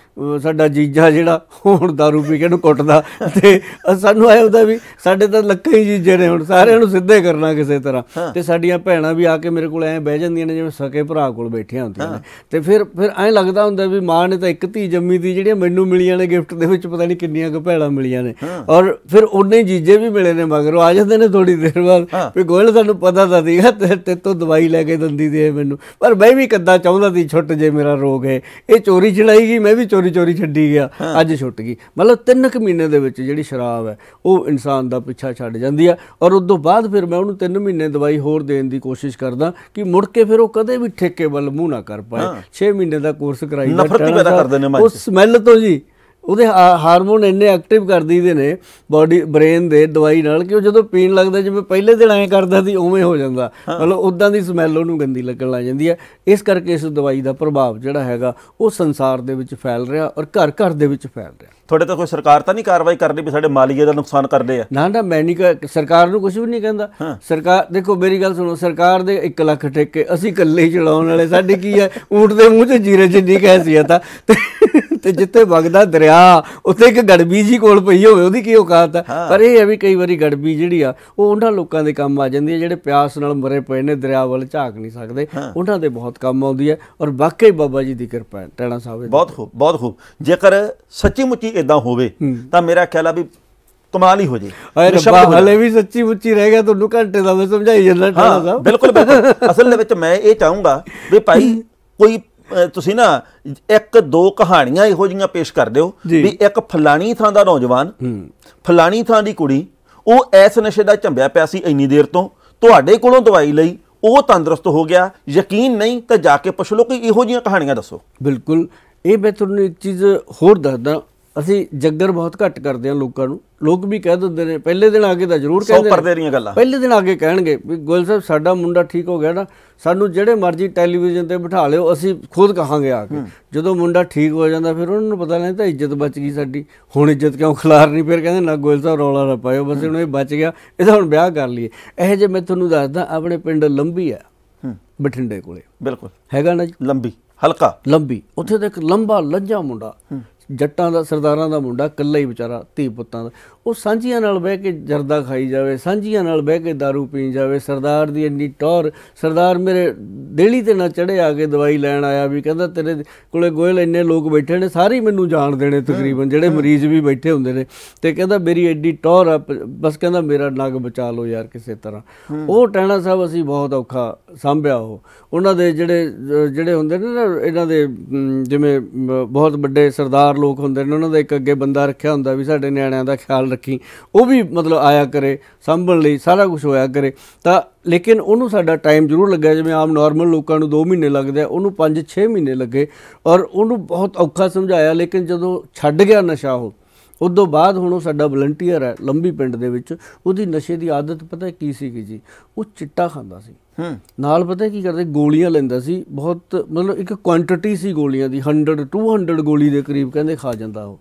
ਸਾਡਾ ਜੀਜਾ ਜਿਹੜਾ ਹੁਣ दारू ਪੀ ਕੇ ਨੂੰ ਕੁੱਟਦਾ ਤੇ ਸਾਨੂੰ ਆਇਆ ਹੁੰਦਾ ਵੀ ਸਾਡੇ ਤਾਂ ਲੱਖਾਂ ਹੀ ਜੀਜੇ ਨੇ ਹੁਣ ਸਾਰਿਆਂ ਨੂੰ ਸਿੱਧੇ ਕਰਨਾ ਕਿਸੇ ਤਰ੍ਹਾਂ ਤੇ ਸਾਡੀਆਂ ਭੈਣਾਂ ਵੀ ਆ ਕੇ ਮੇਰੇ ਕੋਲ ਐ ਬਹਿ ਜਾਂਦੀਆਂ ਨੇ ਜਿਵੇਂ ਸਕੇ ਭਰਾ ਕੋਲ ਬੈਠੀਆਂ ਹੁੰਦੀਆਂ ਨੇ ਤੇ ਫਿਰ ਫਿਰ ਐ ਲੱਗਦਾ ਹੁੰਦਾ ਵੀ ਮਾਂ ਨੇ ਤਾਂ ਇੱਕ ਧੀ ਜੰਮੀ ਦੀ ਜਿਹੜੀਆਂ ਮੈਨੂੰ ਮਿਲੀਆਂ ਨੇ ਗਿਫਟ ਦੇ ਵਿੱਚ ਪਤਾ ਨਹੀਂ ਕਿੰਨੀਆਂ ਕੁ ਭੈੜਾਂ ਮਿਲੀਆਂ ਨੇ ਔਰ ਫਿਰ ਉਹਨੇ ਜੀਜੇ ਵੀ ਮਿਲੇ ਨੇ ਮਗਰ ਉਹ ਆ ਜਾਂਦੇ ਨੇ ਥੋੜੀ ਦੇਰ ਬਾਅਦ ਵੀ ਗੋਇਲ ਸਾਨੂੰ ਪਤਾ ਤਾਂ ਸੀਗਾ ਤੇ ਤੋਂ ਦਵਾਈ ਲੈ ਕੇ ਦੰਦੀ ਦੀ ਮੈਨੂੰ ਪਰ ਮੈਂ ਵੀ ਕੱਦਾ ਚਾਹੁੰਦਾ ਸੀ ਛੁੱਟ ਜੇ ਮੇਰਾ ਰੋਗ ਹੈ ਇਹ ਚੋਰੀ ਚੜਾਈ ਗਈ ਮੈਂ ਵੀ ਚੋਰੀ ਚੋਰੀ ਛੱਡੀ ਗਿਆ ਅੱਜ ਛੁੱਟ ਗਈ ਮਤਲਬ ਤਿੰਨ ਕੁ ਮਹੀਨੇ ਦੇ ਵਿੱਚ ਜਿਹੜੀ ਸ਼ਰਾਬ ਹੈ ਉਹ ਇਨਸਾਨ ਦਾ ਪਿੱਛਾ ਛੱਡ ਜਾਂਦੀ ਆ ਔਰ ਉਸ ਤੋਂ ਬਾਅਦ ਫਿਰ ਮੈਂ ਉਹਨੂੰ 3 ਮਹੀਨੇ ਦਵਾਈ ਹੋਰ ਦੇਣ ਦੀ ਕੋਸ਼ਿਸ਼ ਕਰਦਾ ਕਿ ਮੁੜ ਕੇ ਫਿਰ ਉਹ ਕਦੇ ਵੀ ਠੇਕੇ ਵੱਲ ਮੂੰਹ ਨਾ ਕਰ ਪਾਏ 6 ਮਹੀਨੇ ਦਾ ਕੋਰਸ ਦਾ ਨਫ਼ਰਤ ਪੈਦਾ ਕਰਦੇ ਨੇ ਉਹ ਸਮੈਲ ਤੋਂ ਜੀ ਉਹਦੇ ਹਾਰਮੋਨ ਇੰਨੇ ਐਕਟਿਵ ਕਰ ਦਈਦੇ ਨੇ ਬਾਡੀ ਬ੍ਰੇਨ ਦੇ ਦਵਾਈ ਨਾਲ ਕਿ ਉਹ ਜਦੋਂ ਪੀਣ ਲੱਗਦਾ ਜਿਵੇਂ ਪਹਿਲੇ ਦਿਨ ਐਂ ਕਰਦਾ ਸੀ ਉਵੇਂ ਹੋ ਜਾਂਦਾ ਮਤਲਬ ਉਦਾਂ ਦੀ ਸਮੈਲ ਉਹਨੂੰ ਗੰਦੀ ਲੱਗਣ ਲੱਗ ਜਾਂਦੀ ਹੈ ਇਸ ਕਰਕੇ ਇਸ ਦਵਾਈ ਦਾ ਪ੍ਰਭਾਵ ਜਿਹੜਾ ਹੈਗਾ ਉਹ ਸੰਸਾਰ ਦੇ ਵਿੱਚ ਫੈਲ ਰਿਹਾ ਔਰ ਘਰ ਘਰ ਦੇ ਵਿੱਚ ਫੈਲ ਰਿਹਾ ਤੁਹਾਡੇ ਤਾਂ ਕੋਈ ਸਰਕਾਰ ਤਾਂ ਨਹੀਂ ਕਾਰਵਾਈ ਕਰਨੀ ਵੀ ਸਾਡੇ ਮਾਲੀਏ ਦਾ ਨੁਕਸਾਨ ਕਰਦੇ ਆ ਨਾ ਨਾ ਮੈਂ ਨਹੀਂ ਸਰਕਾਰ ਨੂੰ ਕੁਝ ਵੀ ਨਹੀਂ ਕਹਿੰਦਾ ਸਰਕਾਰ ਦੇਖੋ ਮੇਰੀ ਗੱਲ ਸੁਣੋ ਸਰਕਾਰ ਦੇ 1 ਲੱਖ ਟਿੱਕੇ ਅਸੀਂ ਇਕੱਲੇ ਹੀ ਚਲਾਉਣ ਵਾਲੇ ਸਾਡੇ ਕੀ ਹੈ ਊਂਟ ਦੇ ਮੂੰਹ 'ਚ ਜੀਰੇ ਜਿੰਨੀ ਕੈਸੀਆ ਆ ਤੇ ਜਿੱਥੇ ਵਗਦਾ ਦਰਿਆ ਉੱਥੇ ਇੱਕ ਗੜਬੀ ਜੀ ਕੋਲ ਪਈ ਹੋਵੇ ਉਹਦੀ ਕੀ ਔਕਾਤ ਆ ਪਰ ਇਹ ਹੈ ਵੀ ਕਈ ਵਾਰੀ ਗੜਬੀ ਜਿਹੜੀ ਆ ਉਹ ਉਹਨਾਂ ਲੋਕਾਂ ਦੇ ਕੰਮ ਆ ਜਾਂਦੀ ਹੈ ਜਿਹੜੇ ਪਿਆਸ ਨਾਲ ਮਰੇ ਪਏ ਨੇ ਦਰਿਆ ਵੱਲ ਝਾਕ ਨਹੀਂ ਸਕਦੇ ਉਹਨਾਂ ਦੇ ਬਹੁਤ ਕੰਮ ਆਉਂਦੀ ਹੈ ਔਰ ਵਾਕਈ ਬਾਬਾ ਜੀ ਦੀ ਕਿਰਪਾ ਹੈ ਟੈਣਾ ਸਾਹਿਬ ਬਹੁਤ ਖੂਬ ਬਹੁਤ ਖੂਬ ਜੇਕਰ ਸੱਚੀ ਮੁੱਚੀ ਇਦਾਂ ਹੋਵੇ ਤਾਂ ਮੇਰਾ ਖਿਆਲ ਆ ਵੀ ਕਮਾਲ ਹੀ ਹੋ ਜੇ ਅਰੇ ਰੱਬਾ ਹਲੇ ਵੀ ਸੱਚੀ ਮੁੱਚੀ ਰਹਿ ਗਿਆ ਤੁਹਾਨੂੰ ਘੰਟੇ ਦਾ ਮੈਂ ਸਮਝਾਈ ਜਾਂਦਾ ਹਾਂ ਸਾਹਿਬ ਬਿਲਕੁਲ ਬਿਲਕੁਲ ਅਸਲ ਦੇ ਵਿੱਚ ਮੈਂ ਇਹ ਚਾਹੂੰਗਾ ਵੀ ਭਾਈ ਕੋਈ ਤੁਸੀਂ ਨਾ ਇੱਕ ਦੋ ਕਹਾਣੀਆਂ ਇਹੋ ਜੀਆਂ ਪੇਸ਼ ਕਰ ਦਿਓ ਵੀ ਇੱਕ ਫਲਾਣੀ ਥਾਂ ਦਾ ਨੌਜਵਾਨ ਫਲਾਣੀ ਥਾਂ ਦੀ ਕੁੜੀ ਉਹ ਐਸ ਨਸ਼ੇ ਦਾ ਝੰਬਿਆ ਪਿਆ ਸੀ ਇੰਨੀ ਦੇਰ ਤੋਂ ਤੁਹਾਡੇ ਕੋਲੋਂ ਦਵਾਈ ਲਈ ਉਹ ਤੰਦਰੁਸਤ ਹੋ ਗਿਆ ਯਕੀਨ ਨਹੀਂ ਤਾਂ ਜਾ ਕੇ ਪੁੱਛ ਲਓ ਕਿ ਇਹੋ ਜੀਆਂ ਕਹਾਣੀਆਂ ਦੱਸੋ ਬਿਲਕੁਲ ਇਹ ਮੈਂ ਤੁਹਾਨੂੰ ਇੱਕ ਚੀਜ਼ ਹੋਰ ਦੱਸਦਾ ਅਸੀਂ ਜੱਗਰ ਬਹੁਤ ਘੱਟ ਕਰਦੇ ਆ ਲੋਕਾਂ ਨੂੰ ਲੋਕ ਵੀ ਕਹਿ ਦਿੰਦੇ ਨੇ ਪਹਿਲੇ ਦਿਨ ਆਗੇ ਤਾਂ ਜ਼ਰੂਰ ਕਹਿੰਦੇ ਸੌਪਰਦੇ ਪਰਦੇ ਦੀਆਂ ਗੱਲਾਂ ਪਹਿਲੇ ਦਿਨ ਆਗੇ ਕਹਿਣਗੇ ਵੀ ਗੋਇਲ ਸਾਹਿਬ ਸਾਡਾ ਮੁੰਡਾ ਠੀਕ ਹੋ ਗਿਆ ਨਾ ਸਾਨੂੰ ਜਿਹੜੇ ਮਰਜ਼ੀ ਟੈਲੀਵਿਜ਼ਨ ਤੇ ਬਿਠਾ ਲਿਓ ਅਸੀਂ ਖੁਦ ਕਹਾਂਗੇ ਆ ਕੇ ਜਦੋਂ ਮੁੰਡਾ ਠੀਕ ਹੋ ਜਾਂਦਾ ਫਿਰ ਉਹਨਾਂ ਨੂੰ ਪਤਾ ਲੱਗਦਾ ਇੱਜ਼ਤ ਬਚ ਗਈ ਸਾਡੀ ਹੁਣ ਇੱਜ਼ਤ ਕਿਉਂ ਖਿਲਾਰਨੀ ਫਿਰ ਕਹਿੰਦੇ ਨਾ ਗੋਇਲ ਸਾਹਿਬ ਰੌਲਾ ਨਾ ਪਾਇਓ ਬਸ ਇਹਨੂੰ ਇਹ ਬਚ ਗਿਆ ਇਹਦਾ ਹੁਣ ਵਿਆਹ ਕਰ ਲਈਏ ਇਹ ਜੇ ਮੈਂ ਤੁਹਾਨੂੰ ਦੱਸਦਾ ਆਪਣੇ ਪਿੰਡ ਲੰਬੀ ਆ ਬਠਿੰਡੇ ਕੋਲੇ ਬਿਲਕੁਲ ਹੈਗਾ ਨਾ ਜੀ ਲੰਬੀ ਹਲਕਾ ਲੰਬੀ ਉੱਥੇ ਦਾ ਇੱਕ ਲੰਬਾ ਲੱਜਾ ਮੁੰਡਾ ਜੱਟਾਂ ਦਾ ਸਰਦਾਰਾਂ ਦਾ ਮੁੰਡਾ ਕੱਲਾ ਹੀ ਵਿਚਾਰਾ ਧੀ ਪੁੱਤਾਂ ਦਾ ਉਹ ਸਾਂਝੀਆਂ ਨਾਲ ਬਹਿ ਕੇ ਜਰਦਾ ਖਾਈ ਜਾਵੇ ਸਾਂਝੀਆਂ ਨਾਲ ਬਹਿ ਕੇ दारू ਪੀ ਜਾਵੇ ਸਰਦਾਰ ਦੀ ਇੰਨੀ ਟੌਰ ਸਰਦਾਰ ਮੇਰੇ ਡੇਲੀ ਤੇ ਨਾ ਚੜੇ ਆ ਕੇ ਦਵਾਈ ਲੈਣ ਆਇਆ ਵੀ ਕਹਿੰਦਾ ਤੇਰੇ ਕੋਲੇ ਗੋਇਲ ਇੰਨੇ ਲੋਕ ਬੈਠੇ ਨੇ ਸਾਰੇ ਮੈਨੂੰ ਜਾਣ ਦੇਣੇ ਤਕਰੀਬਨ ਜਿਹੜੇ ਮਰੀਜ਼ ਵੀ ਬੈਠੇ ਹੁੰਦੇ ਨੇ ਤੇ ਕਹਿੰਦਾ ਮੇਰੀ ਐਡੀ ਟੌਰ ਆ ਬਸ ਕਹਿੰਦਾ ਮੇਰਾ ਨਗ ਬਚਾ ਲਓ ਯਾਰ ਕਿਸੇ ਤਰ੍ਹਾਂ ਉਹ ਟੈਣਾ ਸਾਹਿਬ ਅਸੀਂ ਬਹੁਤ ਔਖਾ ਸੰਭਿਆ ਉਹ ਉਹਨਾਂ ਦੇ ਜਿਹੜੇ ਜਿਹੜੇ ਹੁੰਦੇ ਨੇ ਨਾ ਇਹਨਾਂ ਦੇ ਜਿਵੇਂ ਬਹੁਤ ਵੱਡੇ ਸਰਦਾਰ ਲੋਕ ਹੁੰਦੇ ਨੇ ਉਹਨਾਂ ਦਾ ਇੱਕ ਅੱਗੇ ਬੰਦਾ ਰੱਖਿਆ ਹੁੰਦਾ ਵੀ ਸਾਡੇ ਨਿਆਣਿਆਂ ਦਾ ਖਿਆਲ ਰੱਖੀ ਉਹ ਵੀ ਮਤਲਬ ਆਇਆ ਕਰੇ ਸੰਭਲ ਲਈ ਸਾਰਾ ਕੁਝ ਹੋਇਆ ਕਰੇ ਤਾਂ ਲੇਕਿਨ ਉਹਨੂੰ ਸਾਡਾ ਟਾਈਮ ਜ਼ਰੂਰ ਲੱਗਿਆ ਜਿਵੇਂ ਆਮ ਨਾਰਮਲ ਲੋਕਾਂ ਨੂੰ 2 ਮਹੀਨੇ ਲੱਗਦੇ ਆ ਉਹਨੂੰ 5-6 ਮਹੀਨੇ ਲੱਗੇ ਔਰ ਉਹਨੂੰ ਬਹੁਤ ਔਖਾ ਸਮਝਾਇਆ ਲੇਕਿਨ ਜਦੋਂ ਛੱਡ ਗਿਆ ਨਸ਼ਾ ਉਹ ਉਦੋਂ ਬਾਅਦ ਹੁਣ ਉਹ ਸਾਡਾ ਵਲੰਟੀਅਰ ਹੈ ਲੰਬੀ ਪਿੰਡ ਦੇ ਵਿੱਚ ਉਹਦੀ ਨਸ਼ੇ ਦੀ ਆਦਤ ਪਤਾ ਕੀ ਸੀਗੀ ਜੀ ਉਹ ਚਿੱਟਾ ਖਾਂਦਾ ਸੀ ਨਾਲ ਪਤਾ ਕੀ ਕਰਦੇ ਗੋਲੀਆਂ ਲੈਂਦਾ ਸੀ ਬਹੁਤ ਮਤਲਬ ਇੱਕ ਕੁਆਂਟੀਟੀ ਸੀ ਗੋਲੀਆਂ ਦੀ 100 200 ਗੋਲੀ ਦੇ ਕਰੀਬ ਕਹਿੰਦੇ ਖਾ ਜਾਂਦਾ ਉਹ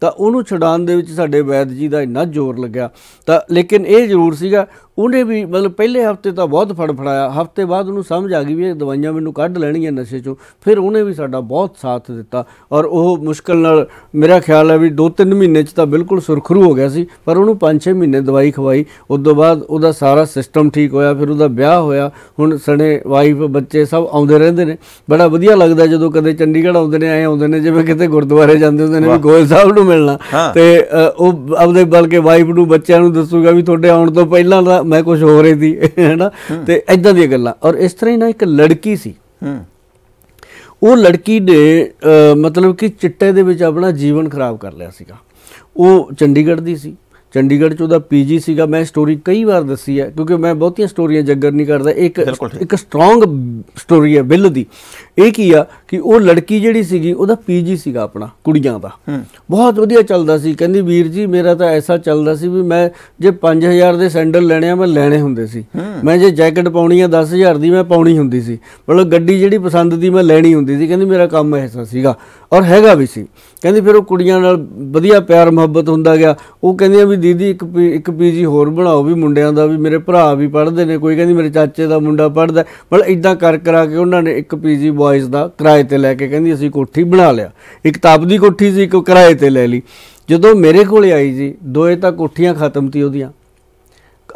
ਤਾਂ ਉਹਨੂੰ ਛਡਾਨ ਦੇ ਵਿੱਚ ਸਾਡੇ ਵੈਦ ਜੀ ਦਾ ਇੰਨਾ ਜ਼ੋਰ ਲੱਗਿਆ ਤਾਂ ਲੇਕਿਨ ਇਹ ਜ਼ਰੂਰ ਸੀਗਾ ਉਹਨੇ ਵੀ ਮਤਲਬ ਪਹਿਲੇ ਹਫਤੇ ਤਾਂ ਬਹੁਤ ਫੜਫੜਾਇਆ ਹਫਤੇ ਬਾਅਦ ਉਹਨੂੰ ਸਮਝ ਆ ਗਈ ਵੀ ਇਹ ਦਵਾਈਆਂ ਮੈਨੂੰ ਕੱਢ ਲੈਣੀਆਂ ਨਸ਼ੇ ਚੋਂ ਫਿਰ ਉਹਨੇ ਵੀ ਸਾਡਾ ਬਹੁਤ ਸਾਥ ਦਿੱਤਾ ਔਰ ਉਹ ਮੁਸ਼ਕਲ ਨਾਲ ਮੇਰਾ ਖਿਆਲ ਹੈ ਵੀ 2-3 ਮਹੀਨੇ 'ਚ ਤਾਂ ਬਿਲਕੁਲ ਸੁਰਖਰੂ ਹੋ ਗਿਆ ਸੀ ਪਰ ਉਹਨੂੰ 5-6 ਮਹੀਨੇ ਦਵਾਈ ਖਵਾਈ ਉਸ ਤੋਂ ਬਾਅਦ ਉਹਦਾ ਸਾਰਾ ਸਿਸਟਮ ਠੀਕ ਹੋਇਆ ਫਿਰ ਉਹਦਾ ਵਿਆਹ ਹੋਇਆ ਹੁਣ ਸਣੇ ਵਾਈਫ ਬੱਚੇ ਸਭ ਆਉਂਦੇ ਰਹਿੰਦੇ ਨੇ ਬੜਾ ਵਧੀਆ ਲੱਗਦਾ ਜਦੋਂ ਕਦੇ ਚੰਡੀਗੜ੍ਹ ਆਉਂਦੇ ਨੇ ਆਏ ਆਉਂਦੇ ਨੇ ਜਿਵੇਂ ਕਿਤੇ ਗੁਰਦੁਆਰੇ ਜਾਂਦੇ ਹੁੰਦੇ ਨੇ ਵੀ ਗੋਇਲ ਸਾਹਿਬ ਨੂੰ ਮਿਲਣਾ ਤੇ ਉਹ ਆਪਦੇ ਬਲਕੇ ਵਾਈਫ ਨੂੰ ਬੱਚਿਆਂ ਨੂੰ ਦੱਸੂਗਾ ਵੀ ਤੁਹਾਡੇ ਆਉਣ ਤੋਂ ਪਹਿਲਾਂ ਮੈਂ ਕੁਝ ਹੋ ਰਹੀ ਸੀ ਹੈਨਾ ਤੇ ਐਦਾਂ ਦੀਆਂ ਗੱਲਾਂ ਔਰ ਇਸ ਤਰ੍ਹਾਂ ਹੀ ਨਾ ਇੱਕ ਲੜਕੀ ਸੀ ਉਹ ਲੜਕੀ ਨੇ ਮਤਲਬ ਕਿ ਚਿੱਟੇ ਦੇ ਵਿੱਚ ਆਪਣਾ ਜੀਵਨ ਖਰਾਬ ਕਰ ਲਿਆ ਸੀਗਾ ਉਹ ਚੰਡੀਗੜ੍ਹ ਦੀ ਸੀ ਚੰਡੀਗੜ੍ਹ ਚ ਉਹਦਾ ਪੀਜੀ ਸੀਗਾ ਮੈਂ ਸਟੋਰੀ ਕਈ ਵਾਰ ਦੱਸੀ ਹੈ ਕਿਉਂਕਿ ਮੈਂ ਬਹੁਤੀਆਂ ਸਟੋਰੀਆਂ ਜੱਗਰ ਨਹੀਂ ਕਰਦਾ ਇੱਕ ਇੱਕ ਸਟਰੋਂਗ ਸਟੋਰੀ ਹੈ ਬਿੱਲ ਦੀ ਇਹ ਕੀ ਆ ਕਿ ਉਹ ਲੜਕੀ ਜਿਹੜੀ ਸੀਗੀ ਉਹਦਾ ਪੀਜੀ ਸੀਗਾ ਆਪਣਾ ਕੁੜੀਆਂ ਦਾ ਬਹੁਤ ਵਧੀਆ ਚੱਲਦਾ ਸੀ ਕਹਿੰਦੀ ਵੀਰ ਜੀ ਮੇਰਾ ਤਾਂ ਐਸਾ ਚੱਲਦਾ ਸੀ ਵੀ ਮੈਂ ਜੇ 5000 ਦੇ ਸੈਂਡਲ ਲੈਣੇ ਆ ਮੈਂ ਲੈਣੇ ਹੁੰਦੇ ਸੀ ਮੈਂ ਜੇ ਜੈਕਟ ਪਾਉਣੀ ਆ 10000 ਦੀ ਮੈਂ ਪਾਉਣੀ ਹੁੰਦੀ ਸੀ ਮਤਲਬ ਗੱਡੀ ਜਿਹੜੀ ਪਸੰਦ ਦੀ ਮੈਂ ਲੈਣੀ ਹੁੰਦੀ ਸੀ ਕਹਿੰਦੀ ਮੇਰਾ ਕੰਮ ਐਸਾ ਸੀਗਾ ਔਰ ਹੈਗਾ ਵੀ ਸੀ ਕਹਿੰਦੀ ਫਿਰ ਉਹ ਕੁੜੀਆਂ ਨਾਲ ਵਧੀਆ ਪਿਆਰ ਮੁਹੱਬਤ ਹੁੰਦਾ ਗਿਆ ਉਹ ਕਹਿੰਦੀਆਂ ਵੀ ਦੀਦੀ ਇੱਕ ਇੱਕ ਪੀਜੀ ਹੋਰ ਬਣਾਓ ਵੀ ਮੁੰਡਿਆਂ ਦਾ ਵੀ ਮੇਰੇ ਭਰਾ ਵੀ ਪੜ੍ਹਦੇ ਨੇ ਕੋਈ ਕਹਿੰਦੀ ਮੇਰੇ ਚਾਚੇ ਦਾ ਮੁੰਡਾ ਪੜ੍ਹਦਾ ਮਤਲਬ ਇਦਾਂ ਕਰ ਕਰਾ ਕੇ ਉਹਨਾਂ ਨੇ ਇੱਕ ਪੀਜੀ ਬॉयਜ਼ ਦਾ ਕਿਰਾਏ ਤੇ ਲੈ ਕੇ ਕਹਿੰਦੀ ਅਸੀਂ ਕੋਠੀ ਬਣਾ ਲਿਆ ਇੱਕ ਤਾਪ ਦੀ ਕੋਠੀ ਸੀ ਇੱਕ ਕਿਰਾਏ ਤੇ ਲੈ ਲਈ ਜਦੋਂ ਮੇਰੇ ਕੋਲੇ ਆਈ ਜੀ ਦੋਏ ਤਾਂ ਕੋਠੀਆਂ ਖਤਮ ਸੀ ਉਹਦੀਆਂ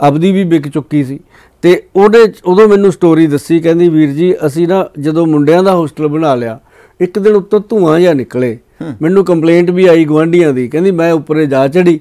ਆਪਦੀ ਵੀ ਵਿਕ ਚੁੱਕੀ ਸੀ ਤੇ ਉਹਦੇ ਉਦੋਂ ਮੈਨੂੰ ਸਟੋਰੀ ਦੱਸੀ ਕਹਿੰਦੀ ਵੀਰ ਜੀ ਅਸੀਂ ਨਾ ਜਦੋਂ ਮੁੰਡਿਆਂ ਦਾ ਹੋਸਟਲ ਬਣਾ ਲਿਆ ਇੱਕ ਦਿਨ ਉੱਤੋਂ ਧੂਆਂ ਜਾਂ ਨਿਕਲੇ ਮੈਨੂੰ ਕੰਪਲੇਂਟ ਵੀ ਆਈ ਗਵਾਂਢੀਆਂ ਦੀ ਕਹਿੰਦੀ ਮੈਂ ਉੱਪਰੇ ਜਾ ਚੜੀ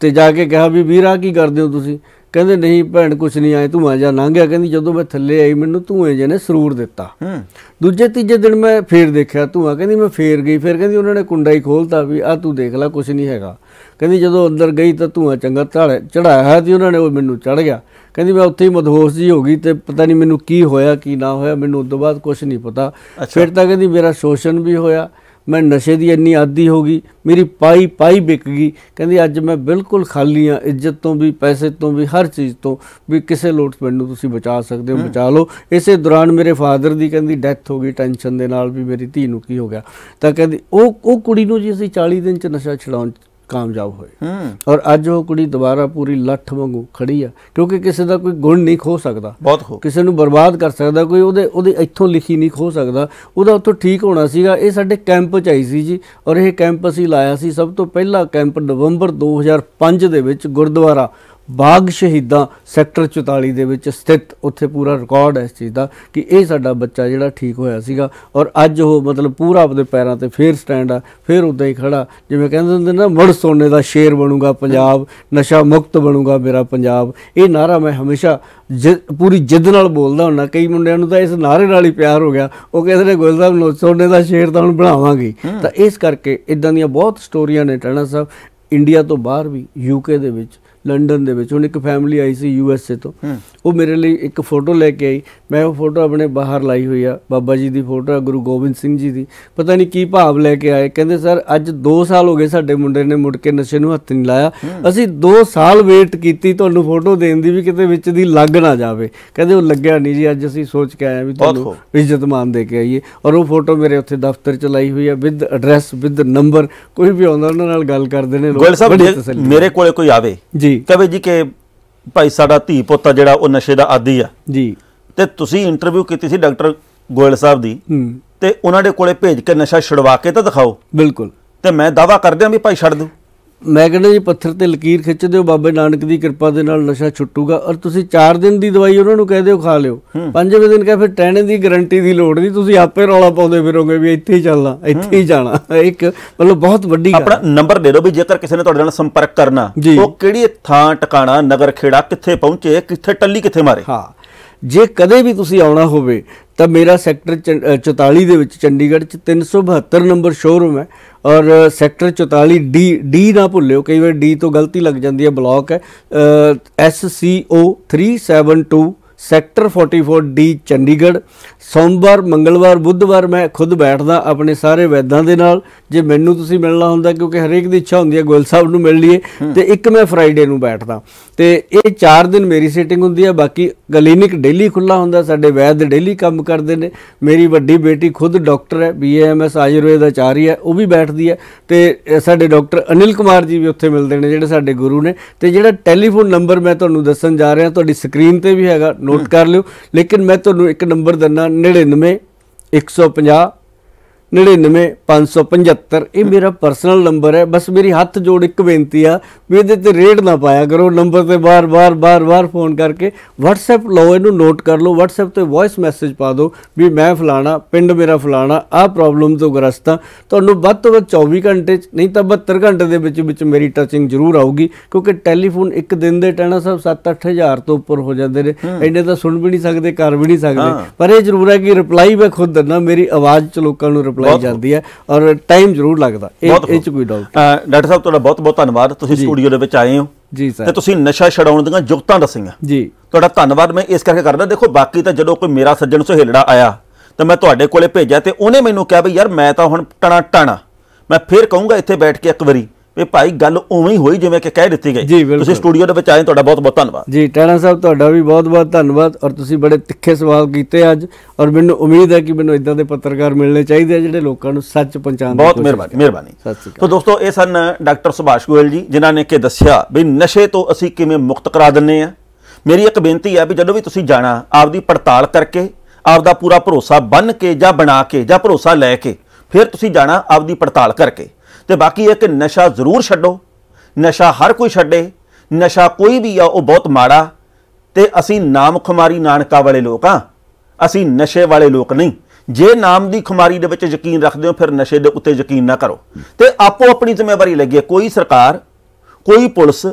ਤੇ ਜਾ ਕੇ ਕਿਹਾ ਵੀ ਵੀਰਾ ਕੀ ਕਰਦੇ ਹੋ ਤੁਸੀਂ ਕਹਿੰਦੇ ਨਹੀਂ ਭੈਣ ਕੁਛ ਨਹੀਂ ਆਏ ਧੂਆਂ ਜਾਂ ਲੰਘਿਆ ਕਹਿੰਦੀ ਜਦੋਂ ਮੈਂ ਥੱਲੇ ਆਈ ਮੈਨੂੰ ਧੂਏ ਜੇ ਨੇ ਸਰੂਰ ਦਿੱਤਾ ਹੂੰ ਦੂਜੇ ਤੀਜੇ ਦਿਨ ਮੈਂ ਫੇਰ ਦੇਖਿਆ ਧੂਆਂ ਕਹਿੰਦੀ ਮੈਂ ਫੇਰ ਗਈ ਫੇਰ ਕਹਿੰਦੀ ਉਹਨਾਂ ਨੇ ਕੁੰਡਾ ਹੀ ਖੋਲਤਾ ਵੀ ਆ ਤੂੰ ਦੇਖ ਲੈ ਕੁਛ ਨਹੀਂ ਹੈਗਾ ਕਹਿੰਦੀ ਜਦੋਂ ਅੰਦਰ ਗਈ ਤਾਂ ਧੂਆਂ ਚੰਗਾ ਚੜਾਇਆ ਹੈ ਤੇ ਉਹਨਾਂ ਨੇ ਉਹ ਮੈਨੂੰ ਚੜ ਗਿਆ ਕਹਿੰਦੀ ਮੈਂ ਉੱਥੇ ਹੀ ਮਦਹੋਸ਼ ਜੀ ਹੋ ਗਈ ਤੇ ਪਤਾ ਨਹੀਂ ਮੈਨੂੰ ਕੀ ਹੋਇਆ ਕੀ ਨਾ ਹੋਇਆ ਮੈਨੂੰ ਉਸ ਤੋਂ ਬਾਅਦ ਕੁਛ ਨਹੀਂ ਪਤਾ ਫਿਰ ਤਾਂ ਕਹਿੰਦੀ ਮੇਰਾ ਸ਼ੋਸ਼ਣ ਵੀ ਹੋਇਆ ਮੈਂ ਨਸ਼ੇ ਦੀ ਇੰਨੀ ਆਦੀ ਹੋ ਗਈ ਮੇਰੀ ਪਾਈ ਪਾਈ ਵਿਕ ਗਈ ਕਹਿੰਦੀ ਅੱਜ ਮੈਂ ਬਿਲਕੁਲ ਖਾਲੀ ਆ ਇੱਜ਼ਤ ਤੋਂ ਵੀ ਪੈਸੇ ਤੋਂ ਵੀ ਹਰ ਚੀਜ਼ ਤੋਂ ਵੀ ਕਿਸੇ ਲੋਟ ਮੈਨੂੰ ਤੁਸੀਂ ਬਚਾ ਸਕਦੇ ਹੋ ਬਚਾ ਲਓ ਇਸੇ ਦੌਰਾਨ ਮੇਰੇ ਫਾਦਰ ਦੀ ਕਹਿੰਦੀ ਡੈਥ ਹੋ ਗਈ ਟੈਨਸ਼ਨ ਦੇ ਨਾਲ ਵੀ ਮੇਰੀ ਧੀ ਨੂੰ ਕੀ ਹੋ ਗਿਆ ਤਾਂ ਕਹਿੰਦੀ ਉਹ ਉਹ ਕੁੜੀ ਨੂੰ ਜੀ ਅਸੀਂ 40 ਦਿਨ ਚ ਨਸ਼ਾ ਛਡਾਉਣ ਕਾਮਯਾਬ ਹੋਏ ਔਰ ਅੱਜ ਉਹ ਕੁੜੀ ਦੁਬਾਰਾ ਪੂਰੀ ਲੱਠ ਵਾਂਗੂ ਖੜੀ ਆ ਕਿਉਂਕਿ ਕਿਸੇ ਦਾ ਕੋਈ ਗੁਣ ਨਹੀਂ ਖੋ ਸਕਦਾ ਕਿਸੇ ਨੂੰ ਬਰਬਾਦ ਕਰ ਸਕਦਾ ਕੋਈ ਉਹਦੇ ਉਹਦੇ ਇੱਥੋਂ ਲਿਖੀ ਨਹੀਂ ਖੋ ਸਕਦਾ ਉਹਦਾ ਉੱਥੋਂ ਠੀਕ ਹੋਣਾ ਸੀਗਾ ਇਹ ਸਾਡੇ ਕੈਂਪ ਚ ਆਈ ਸੀ ਜੀ ਔਰ ਇਹ ਕੈਂਪ ਅਸੀਂ ਲਾਇਆ ਸੀ ਸਭ ਤੋਂ ਪਹਿਲਾ ਕੈਂਪ ਨਵੰਬਰ 2005 ਦੇ ਵਿੱਚ ਗੁਰਦੁਆਰਾ ਬਾਗ ਸ਼ਹੀਦਾਂ ਸੈਕਟਰ 44 ਦੇ ਵਿੱਚ ਸਥਿਤ ਉੱਥੇ ਪੂਰਾ ਰਿਕਾਰਡ ਹੈ ਇਸ ਚੀਜ਼ ਦਾ ਕਿ ਇਹ ਸਾਡਾ ਬੱਚਾ ਜਿਹੜਾ ਠੀਕ ਹੋਇਆ ਸੀਗਾ ਔਰ ਅੱਜ ਉਹ ਮਤਲਬ ਪੂਰਾ ਆਪਣੇ ਪੈਰਾਂ ਤੇ ਫੇਰ ਸਟੈਂਡ ਆ ਫੇਰ ਉਦਾਂ ਹੀ ਖੜਾ ਜਿਵੇਂ ਕਹਿੰਦੇ ਹੁੰਦੇ ਨਾ ਮੜ ਸੋਨੇ ਦਾ ਸ਼ੇਰ ਬਣੂਗਾ ਪੰਜਾਬ ਨਸ਼ਾ ਮੁਕਤ ਬਣੂਗਾ ਮੇਰਾ ਪੰਜਾਬ ਇਹ ਨਾਰਾ ਮੈਂ ਹਮੇਸ਼ਾ ਪੂਰੀ ਜਿੱਦ ਨਾਲ ਬੋਲਦਾ ਹੁੰਦਾ ਕਈ ਮੁੰਡਿਆਂ ਨੂੰ ਤਾਂ ਇਸ ਨਾਰੇ ਨਾਲ ਹੀ ਪਿਆਰ ਹੋ ਗਿਆ ਉਹ ਕਹਿੰਦੇ ਨੇ ਗੁਲ ਨੂੰ ਸੋਨੇ ਦਾ ਸ਼ੇਰ ਤਾਂ ਹੁਣ ਬਣਾਵਾਂਗੇ ਤਾਂ ਇਸ ਕਰਕੇ ਇਦਾਂ ਦੀਆਂ ਬਹੁਤ ਸਟੋਰੀਆਂ ਨੇ ਟਾਣਾ ਸਾਹਿਬ ਇੰਡੀਆ ਤੋਂ ਬਾਹਰ ਵੀ ਯੂਕੇ ਦੇ ਵਿੱਚ ਲੰਡਨ ਦੇ ਵਿੱਚ ਹੁਣ ਇੱਕ ਫੈਮਿਲੀ ਆਈ ਸੀ ਯੂ ਐਸ ਏ ਤੋਂ ਉਹ ਮੇਰੇ ਲਈ ਇੱਕ ਫੋਟੋ ਲੈ ਕੇ ਆਈ ਮੈਂ ਉਹ ਫੋਟੋ ਆਪਣੇ ਬਾਹਰ ਲਾਈ ਹੋਈ ਆ ਬਾਬਾ ਜੀ ਦੀ ਫੋਟੋ ਆ ਗੁਰੂ ਗੋਬਿੰਦ ਸਿੰਘ ਜੀ ਦੀ ਪਤਾ ਨਹੀਂ ਕੀ ਭਾਵ ਲੈ ਕੇ ਆਏ ਕਹਿੰਦੇ ਸਰ ਅੱਜ 2 ਸਾਲ ਹੋ ਗਏ ਸਾਡੇ ਮੁੰਡੇ ਨੇ ਮੁੜ ਕੇ ਨਸ਼ੇ ਨੂੰ ਹੱਥ ਨਹੀਂ ਲਾਇਆ ਅਸੀਂ 2 ਸਾਲ ਵੇਟ ਕੀਤੀ ਤੁਹਾਨੂੰ ਫੋਟੋ ਦੇਣ ਦੀ ਵੀ ਕਿਤੇ ਵਿੱਚ ਦੀ ਲੱਗ ਨਾ ਜਾਵੇ ਕਹਿੰਦੇ ਉਹ ਲੱਗਿਆ ਨਹੀਂ ਜੀ ਅੱਜ ਅਸੀਂ ਸੋਚ ਕੇ ਆਏ ਵੀ ਤੁਹਾਨੂੰ ਇੱਜ਼ਤ ਮਾਨ ਦੇ ਕੇ ਆਈਏ ਔਰ ਉਹ ਫੋਟੋ ਮੇਰੇ ਉੱਥੇ ਦਫ਼ਤਰ ਚ ਲਾਈ ਹੋਈ ਆ ਵਿਦ ਐਡਰੈਸ ਵਿਦ ਨੰਬਰ ਕੋਈ ਵੀ ਆਉਂਦਾ ਉਹਨਾਂ ਨਾਲ ਗੱਲ ਕਰਦੇ ਨੇ ਲੋਕ ਮੇਰੇ ਕੋਲੇ ਕੋਈ ਆਵੇ ਜੀ ਜੀ ਕਵੇ ਜੀ ਕਿ ਭਾਈ ਸਾਡਾ ਧੀ ਪੁੱਤ ਆ ਜਿਹੜਾ ਉਹ ਨਸ਼ੇ ਦਾ ਆਦੀ ਆ ਜੀ ਤੇ ਤੁਸੀਂ ਇੰਟਰਵਿਊ ਕੀਤੀ ਸੀ ਡਾਕਟਰ ਗੋਇਲ ਸਾਹਿਬ ਦੀ ਤੇ ਉਹਨਾਂ ਦੇ ਕੋਲੇ ਭੇਜ ਕੇ ਨਸ਼ਾ ਛੁਡਵਾ ਕੇ ਤਾਂ ਦਿਖਾਓ ਬਿਲਕੁਲ ਤੇ ਮੈਂ ਦਾਵਾ ਕਰਦਿਆਂ ਵੀ ਭਾਈ ਛੱਡ ਦੂ ਮੈਗਨੇ ਜੀ ਪੱਥਰ ਤੇ ਲਕੀਰ ਖਿੱਚਦੇ ਹੋ ਬਾਬੇ ਨਾਨਕ ਦੀ ਕਿਰਪਾ ਦੇ ਨਾਲ ਨਸ਼ਾ ਛੁੱਟੂਗਾ ਔਰ ਤੁਸੀਂ 4 ਦਿਨ ਦੀ ਦਵਾਈ ਉਹਨਾਂ ਨੂੰ ਕਹਦੇ ਹੋ ਖਾ ਲਿਓ ਪੰਜਵੇਂ ਦਿਨ ਕਹੇ ਫਿਰ ਟੈਨੇ ਦੀ ਗਾਰੰਟੀ ਦੀ ਲੋੜ ਨਹੀਂ ਤੁਸੀਂ ਆਪੇ ਰੌਲਾ ਪਾਉਂਦੇ ਫਿਰੋਗੇ ਵੀ ਇੱਥੇ ਹੀ ਚੱਲਣਾ ਇੱਥੇ ਹੀ ਜਾਣਾ ਇੱਕ ਮਤਲਬ ਬਹੁਤ ਵੱਡੀ ਗੱਲ ਆਪਣਾ ਨੰਬਰ ਦੇ ਦਿਓ ਵੀ ਜੇਕਰ ਕਿਸੇ ਨੇ ਤੁਹਾਡੇ ਨਾਲ ਸੰਪਰਕ ਕਰਨਾ ਉਹ ਕਿਹੜੀ ਥਾਂ ਟਿਕਾਣਾ ਨਗਰ ਖੇੜਾ ਕਿੱਥੇ ਪਹੁੰਚੇ ਕਿੱਥੇ ਟੱਲੀ ਕਿੱਥੇ ਮਾਰੇ ਹਾਂ ਜੇ ਕਦੇ ਵੀ ਤੁਸੀਂ ਆਉਣਾ ਹੋਵੇ ਤਾਂ ਮੇਰਾ ਸੈਕਟਰ 44 ਦੇ ਵਿੱਚ ਚੰਡੀਗੜ੍ਹ 'ਚ 372 ਨੰਬਰ ਸ਼ੋਰੂਮ ਹੈ ਔਰ ਸੈਕਟਰ 44 ਡੀ ਡੀ ਨਾ ਭੁੱਲਿਓ ਕਈ ਵਾਰ ਡੀ ਤੋਂ ਗਲਤੀ ਲੱਗ ਜਾਂਦੀ ਹੈ ਬਲਾਕ ਹੈ S C O 372 sector 44 D Chandigarh ਸੋਮਵਾਰ ਮੰਗਲਵਾਰ ਬੁੱਧਵਾਰ ਮੈਂ ਖੁਦ ਬੈਠਦਾ ਆਪਣੇ ਸਾਰੇ ਵੈਦਾਂ ਦੇ ਨਾਲ ਜੇ ਮੈਨੂੰ ਤੁਸੀਂ ਮਿਲਣਾ ਹੁੰਦਾ ਕਿਉਂਕਿ ਹਰੇਕ ਦੀ ਇੱਛਾ ਹੁੰਦੀ ਹੈ ਗੋਇਲ ਸਾਹਿਬ ਨੂੰ ਮਿਲ ਲਈਏ ਤੇ ਇੱਕ ਮੈਂ ਫਰਾਈਡੇ ਨੂੰ ਬੈਠਦਾ ਤੇ ਇਹ 4 ਦਿਨ ਮੇਰੀ ਸੈਟਿੰਗ ਹੁੰਦੀ ਹੈ ਬਾਕੀ ਕਲੀਨਿਕ ਡੇਲੀ ਖੁੱਲਾ ਹੁੰਦਾ ਸਾਡੇ ਵੈਦ ਡੇਲੀ ਕੰਮ ਕਰਦੇ ਨੇ ਮੇਰੀ ਵੱਡੀ ਬੇਟੀ ਖੁਦ ਡਾਕਟਰ ਹੈ ਬੀਏਐਮਐਸ ਆਯੁਰਵੇਦ ਆਚਾਰੀ ਹੈ ਉਹ ਵੀ ਬੈਠਦੀ ਹੈ ਤੇ ਸਾਡੇ ਡਾਕਟਰ ਅਨਿਲ ਕੁਮਾਰ ਜੀ ਵੀ ਉੱਥੇ ਮਿਲਦੇ ਨੇ ਜਿਹੜੇ ਸਾਡੇ ਗੁਰੂ ਨੇ ਤੇ ਜਿਹੜਾ ਟੈਲੀਫੋਨ ਨੰਬਰ ਮੈਂ ਤੁਹਾਨੂੰ ਦੱਸਣ ਜਾ ਰਿਹਾ ਤੁਹਾਡੀ ਸਕਰੀਨ ਤੇ ਵੀ ਹੈਗਾ ਨੋਟ ਕਰ ਲਿਓ ਲੇਕਿਨ ਮੈਂ ਤੁਹਾਨੂੰ ਇੱਕ ਨੰਬਰ ਦੰਨਾ 99 150 99575 ਇਹ ਮੇਰਾ ਪਰਸਨਲ ਨੰਬਰ ਹੈ ਬਸ ਮੇਰੀ ਹੱਥ ਜੋੜ ਇੱਕ ਬੇਨਤੀ ਆ ਵੀ ਇਹਦੇ ਤੇ ਰੇਡ ਨਾ ਪਾਇਆ ਕਰੋ ਨੰਬਰ ਤੇ ਬਾਰ-ਬਾਰ ਬਾਰ-ਬਾਰ ਫੋਨ ਕਰਕੇ WhatsApp ਲਓ ਇਹਨੂੰ ਨੋਟ ਕਰ ਲਓ WhatsApp ਤੇ ਵੌਇਸ ਮੈਸੇਜ ਪਾ ਦਿਓ ਵੀ ਮੈਂ ਫਲਾਣਾ ਪਿੰਡ ਮੇਰਾ ਫਲਾਣਾ ਆ ਪ੍ਰੋਬਲਮ ਤੋਂ ਗ੍ਰਸਤ ਆ ਤੁਹਾਨੂੰ ਵੱਧ ਤੋਂ ਵੱਧ 24 ਘੰਟੇ ਨਹੀਂ ਤਾਂ 72 ਘੰਟੇ ਦੇ ਵਿੱਚ ਵਿੱਚ ਮੇਰੀ ਟੱਚਿੰਗ ਜ਼ਰੂਰ ਆਊਗੀ ਕਿਉਂਕਿ ਟੈਲੀਫੋਨ ਇੱਕ ਦਿਨ ਦੇ ਟੈਣਾ ਸਾਹਿਬ 7-8000 ਤੋਂ ਉੱਪਰ ਹੋ ਜਾਂਦੇ ਨੇ ਐਨੇ ਤਾਂ ਸੁਣ ਵੀ ਨਹੀਂ ਸਕਦੇ ਕਰ ਵੀ ਨਹੀਂ ਸਕਦੇ ਪਰ ਇਹ ਜ਼ਰੂਰ ਹੈ ਕਿ ਰਿਪਲਾਈ ਮੈਂ ਖੁਦ ਦਿੰਦਾ ਮੇਰੀ ਆਵਾਜ਼ ਚ ਲੋਕਾਂ ਨੂੰ ਅਪਲਾਈ ਜਾਂਦੀ ਹੈ ਔਰ ਟਾਈਮ ਜ਼ਰੂਰ ਲੱਗਦਾ ਇਹ ਇਹ ਚ ਕੋਈ ਡਾਊਟ ਡਾਕਟਰ ਸਾਹਿਬ ਤੁਹਾਡਾ ਬਹੁਤ ਬਹੁਤ ਧੰਨਵਾਦ ਤੁਸੀਂ ਸਟੂਡੀਓ ਦੇ ਵਿੱਚ ਆਏ ਹੋ ਜੀ ਸਰ ਤੇ ਤੁਸੀਂ ਨਸ਼ਾ ਛਡਾਉਣ ਦੀਆਂ ਜੁਗਤਾਂ ਦੱਸੀਆਂ ਜੀ ਤੁਹਾਡਾ ਧੰਨਵਾਦ ਮੈਂ ਇਸ ਕਰਕੇ ਕਰਦਾ ਦੇਖੋ ਬਾਕੀ ਤਾਂ ਜਦੋਂ ਕੋਈ ਮੇਰਾ ਸੱਜਣ ਸੁਹੇਲੜਾ ਆਇਆ ਤਾਂ ਮੈਂ ਤੁਹਾਡੇ ਕੋਲੇ ਭੇਜਿਆ ਤੇ ਉਹਨੇ ਮੈਨੂੰ ਕਿਹਾ ਵੀ ਯਾਰ ਮੈਂ ਤਾਂ ਹੁਣ ਟਣਾ ਟਣਾ ਮੈਂ ਫੇਰ ਕਹੂੰਗਾ ਇੱਥੇ ਬੈਠ ਕੇ ਇੱਕ ਵਾਰੀ ਵੀ ਭਾਈ ਗੱਲ ਉਵੇਂ ਹੀ ਹੋਈ ਜਿਵੇਂ ਕਿ ਕਹਿ ਦਿੱਤੀ ਗਈ ਤੁਸੀਂ ਸਟੂਡੀਓ ਦੇ ਵਿੱਚ ਆਏ ਤੁਹਾਡਾ ਬਹੁਤ ਬਹੁਤ ਧੰਨਵਾਦ ਜੀ ਟੈਣਾ ਸਾਹਿਬ ਤੁਹਾਡਾ ਵੀ ਬਹੁਤ ਬਹੁਤ ਧੰਨਵਾਦ ਔਰ ਤੁਸੀਂ ਬੜੇ ਤਿੱਖੇ ਸਵਾਲ ਕੀਤੇ ਅੱਜ ਔਰ ਮੈਨੂੰ ਉਮੀਦ ਹੈ ਕਿ ਮੈਨੂੰ ਇਦਾਂ ਦੇ ਪੱਤਰਕਾਰ ਮਿਲਣੇ ਚਾਹੀਦੇ ਆ ਜਿਹੜੇ ਲੋਕਾਂ ਨੂੰ ਸੱਚ ਪਹੁੰਚਾਉਣ ਬਹੁਤ ਮਿਹਰਬਾਨੀ ਮਿਹਰਬਾਨੀ ਸਤਿ ਸ਼੍ਰੀ ਅਕਾਲ ਦੋਸਤੋ ਇਹ ਸਨ ਡਾਕਟਰ ਸੁਭਾਸ਼ ਗੋਇਲ ਜੀ ਜਿਨ੍ਹਾਂ ਨੇ ਕਿ ਦੱਸਿਆ ਵੀ ਨਸ਼ੇ ਤੋਂ ਅਸੀਂ ਕਿਵੇਂ ਮੁਕਤ ਕਰਾ ਦਿੰਨੇ ਆ ਮੇਰੀ ਇੱਕ ਬੇਨਤੀ ਹੈ ਵੀ ਜਦੋਂ ਵੀ ਤੁਸੀਂ ਜਾਣਾ ਆਪਦੀ ਪੜਤਾਲ ਕਰਕੇ ਆਪਦਾ ਪੂਰਾ ਭਰੋਸਾ ਬੰਨ ਕੇ ਜਾਂ ਬਣਾ ਕੇ ਜਾਂ ਭਰੋਸਾ ਲੈ ਕੇ ਫਿਰ ਤੁਸੀਂ ਜਾਣਾ ਆਪਦੀ ਪੜਤਾਲ ਕਰਕੇ ਤੇ ਬਾਕੀ ਇਹ ਕਿ ਨਸ਼ਾ ਜ਼ਰੂਰ ਛੱਡੋ ਨਸ਼ਾ ਹਰ ਕੋਈ ਛੱਡੇ ਨਸ਼ਾ ਕੋਈ ਵੀ ਆ ਉਹ ਬਹੁਤ ਮਾੜਾ ਤੇ ਅਸੀਂ ਨਾਮ ਖੁਮਾਰੀ ਨਾਨਕਾ ਵਾਲੇ ਲੋਕ ਆ ਅਸੀਂ ਨਸ਼ੇ ਵਾਲੇ ਲੋਕ ਨਹੀਂ ਜੇ ਨਾਮ ਦੀ ਖੁਮਾਰੀ ਦੇ ਵਿੱਚ ਯਕੀਨ ਰੱਖਦੇ ਹੋ ਫਿਰ ਨਸ਼ੇ ਦੇ ਉੱਤੇ ਯਕੀਨ ਨਾ ਕਰੋ ਤੇ ਆਪੋ ਆਪਣੀ ਜ਼ਿੰਮੇਵਾਰੀ ਲੱਗੀ ਕੋਈ ਸਰਕਾਰ ਕੋਈ ਪੁਲਿਸ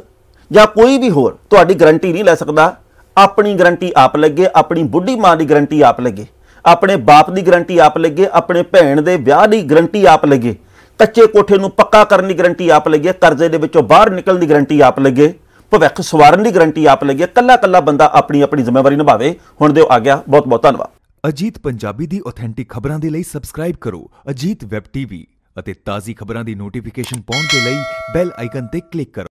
ਜਾਂ ਕੋਈ ਵੀ ਹੋਰ ਤੁਹਾਡੀ ਗਰੰਟੀ ਨਹੀਂ ਲੈ ਸਕਦਾ ਆਪਣੀ ਗਰੰਟੀ ਆਪ ਲੱਗੇ ਆਪਣੀ ਬੁੱਢੀ ਮਾਂ ਦੀ ਗਰੰਟੀ ਆਪ ਲੱਗੇ ਆਪਣੇ ਬਾਪ ਦੀ ਗਰੰਟੀ ਆਪ ਲੱਗੇ ਆਪਣੇ ਭੈਣ ਦੇ ਵਿਆਹ ਦੀ ਗਰੰਟੀ ਆਪ ਲੱਗੇ ਕੱਚੇ ਕੋਠੇ ਨੂੰ ਪੱਕਾ ਕਰਨ ਦੀ ਗਰੰਟੀ ਆਪ ਹੈ ਕਰਜ਼ੇ ਦੇ ਵਿੱਚੋਂ ਬਾਹਰ ਨਿਕਲਣ ਦੀ ਗਰੰਟੀ ਆਪ ਲੱਗੇ ਭਵਿੱਖ ਸਵਾਰਨ ਦੀ ਗਰੰਟੀ ਆਪ ਹੈ ਕੱਲਾ ਕੱਲਾ ਬੰਦਾ ਆਪਣੀ ਆਪਣੀ ਜ਼ਿੰਮੇਵਾਰੀ ਨਿਭਾਵੇ ਹੁਣ ਦਿਓ ਆ ਗਿਆ ਬਹੁਤ ਬਹੁਤ ਧੰਨਵਾਦ ਅਜੀਤ ਪੰਜਾਬੀ ਦੀ ਆਥੈਂਟਿਕ ਖਬਰਾਂ ਦੇ ਲਈ ਸਬਸਕ੍ਰਾਈਬ ਕਰੋ ਅਜੀਤ ਵੈਬ ਟੀਵੀ ਅਤੇ ਤਾਜ਼ੀ ਖਬਰਾਂ ਦੀ ਨੋਟੀਫਿਕੇਸ਼ਨ ਪਾਉਣ ਦੇ ਲਈ ਬੈਲ ਆਈਕਨ ਤੇ ਕਲਿੱਕ ਕਰੋ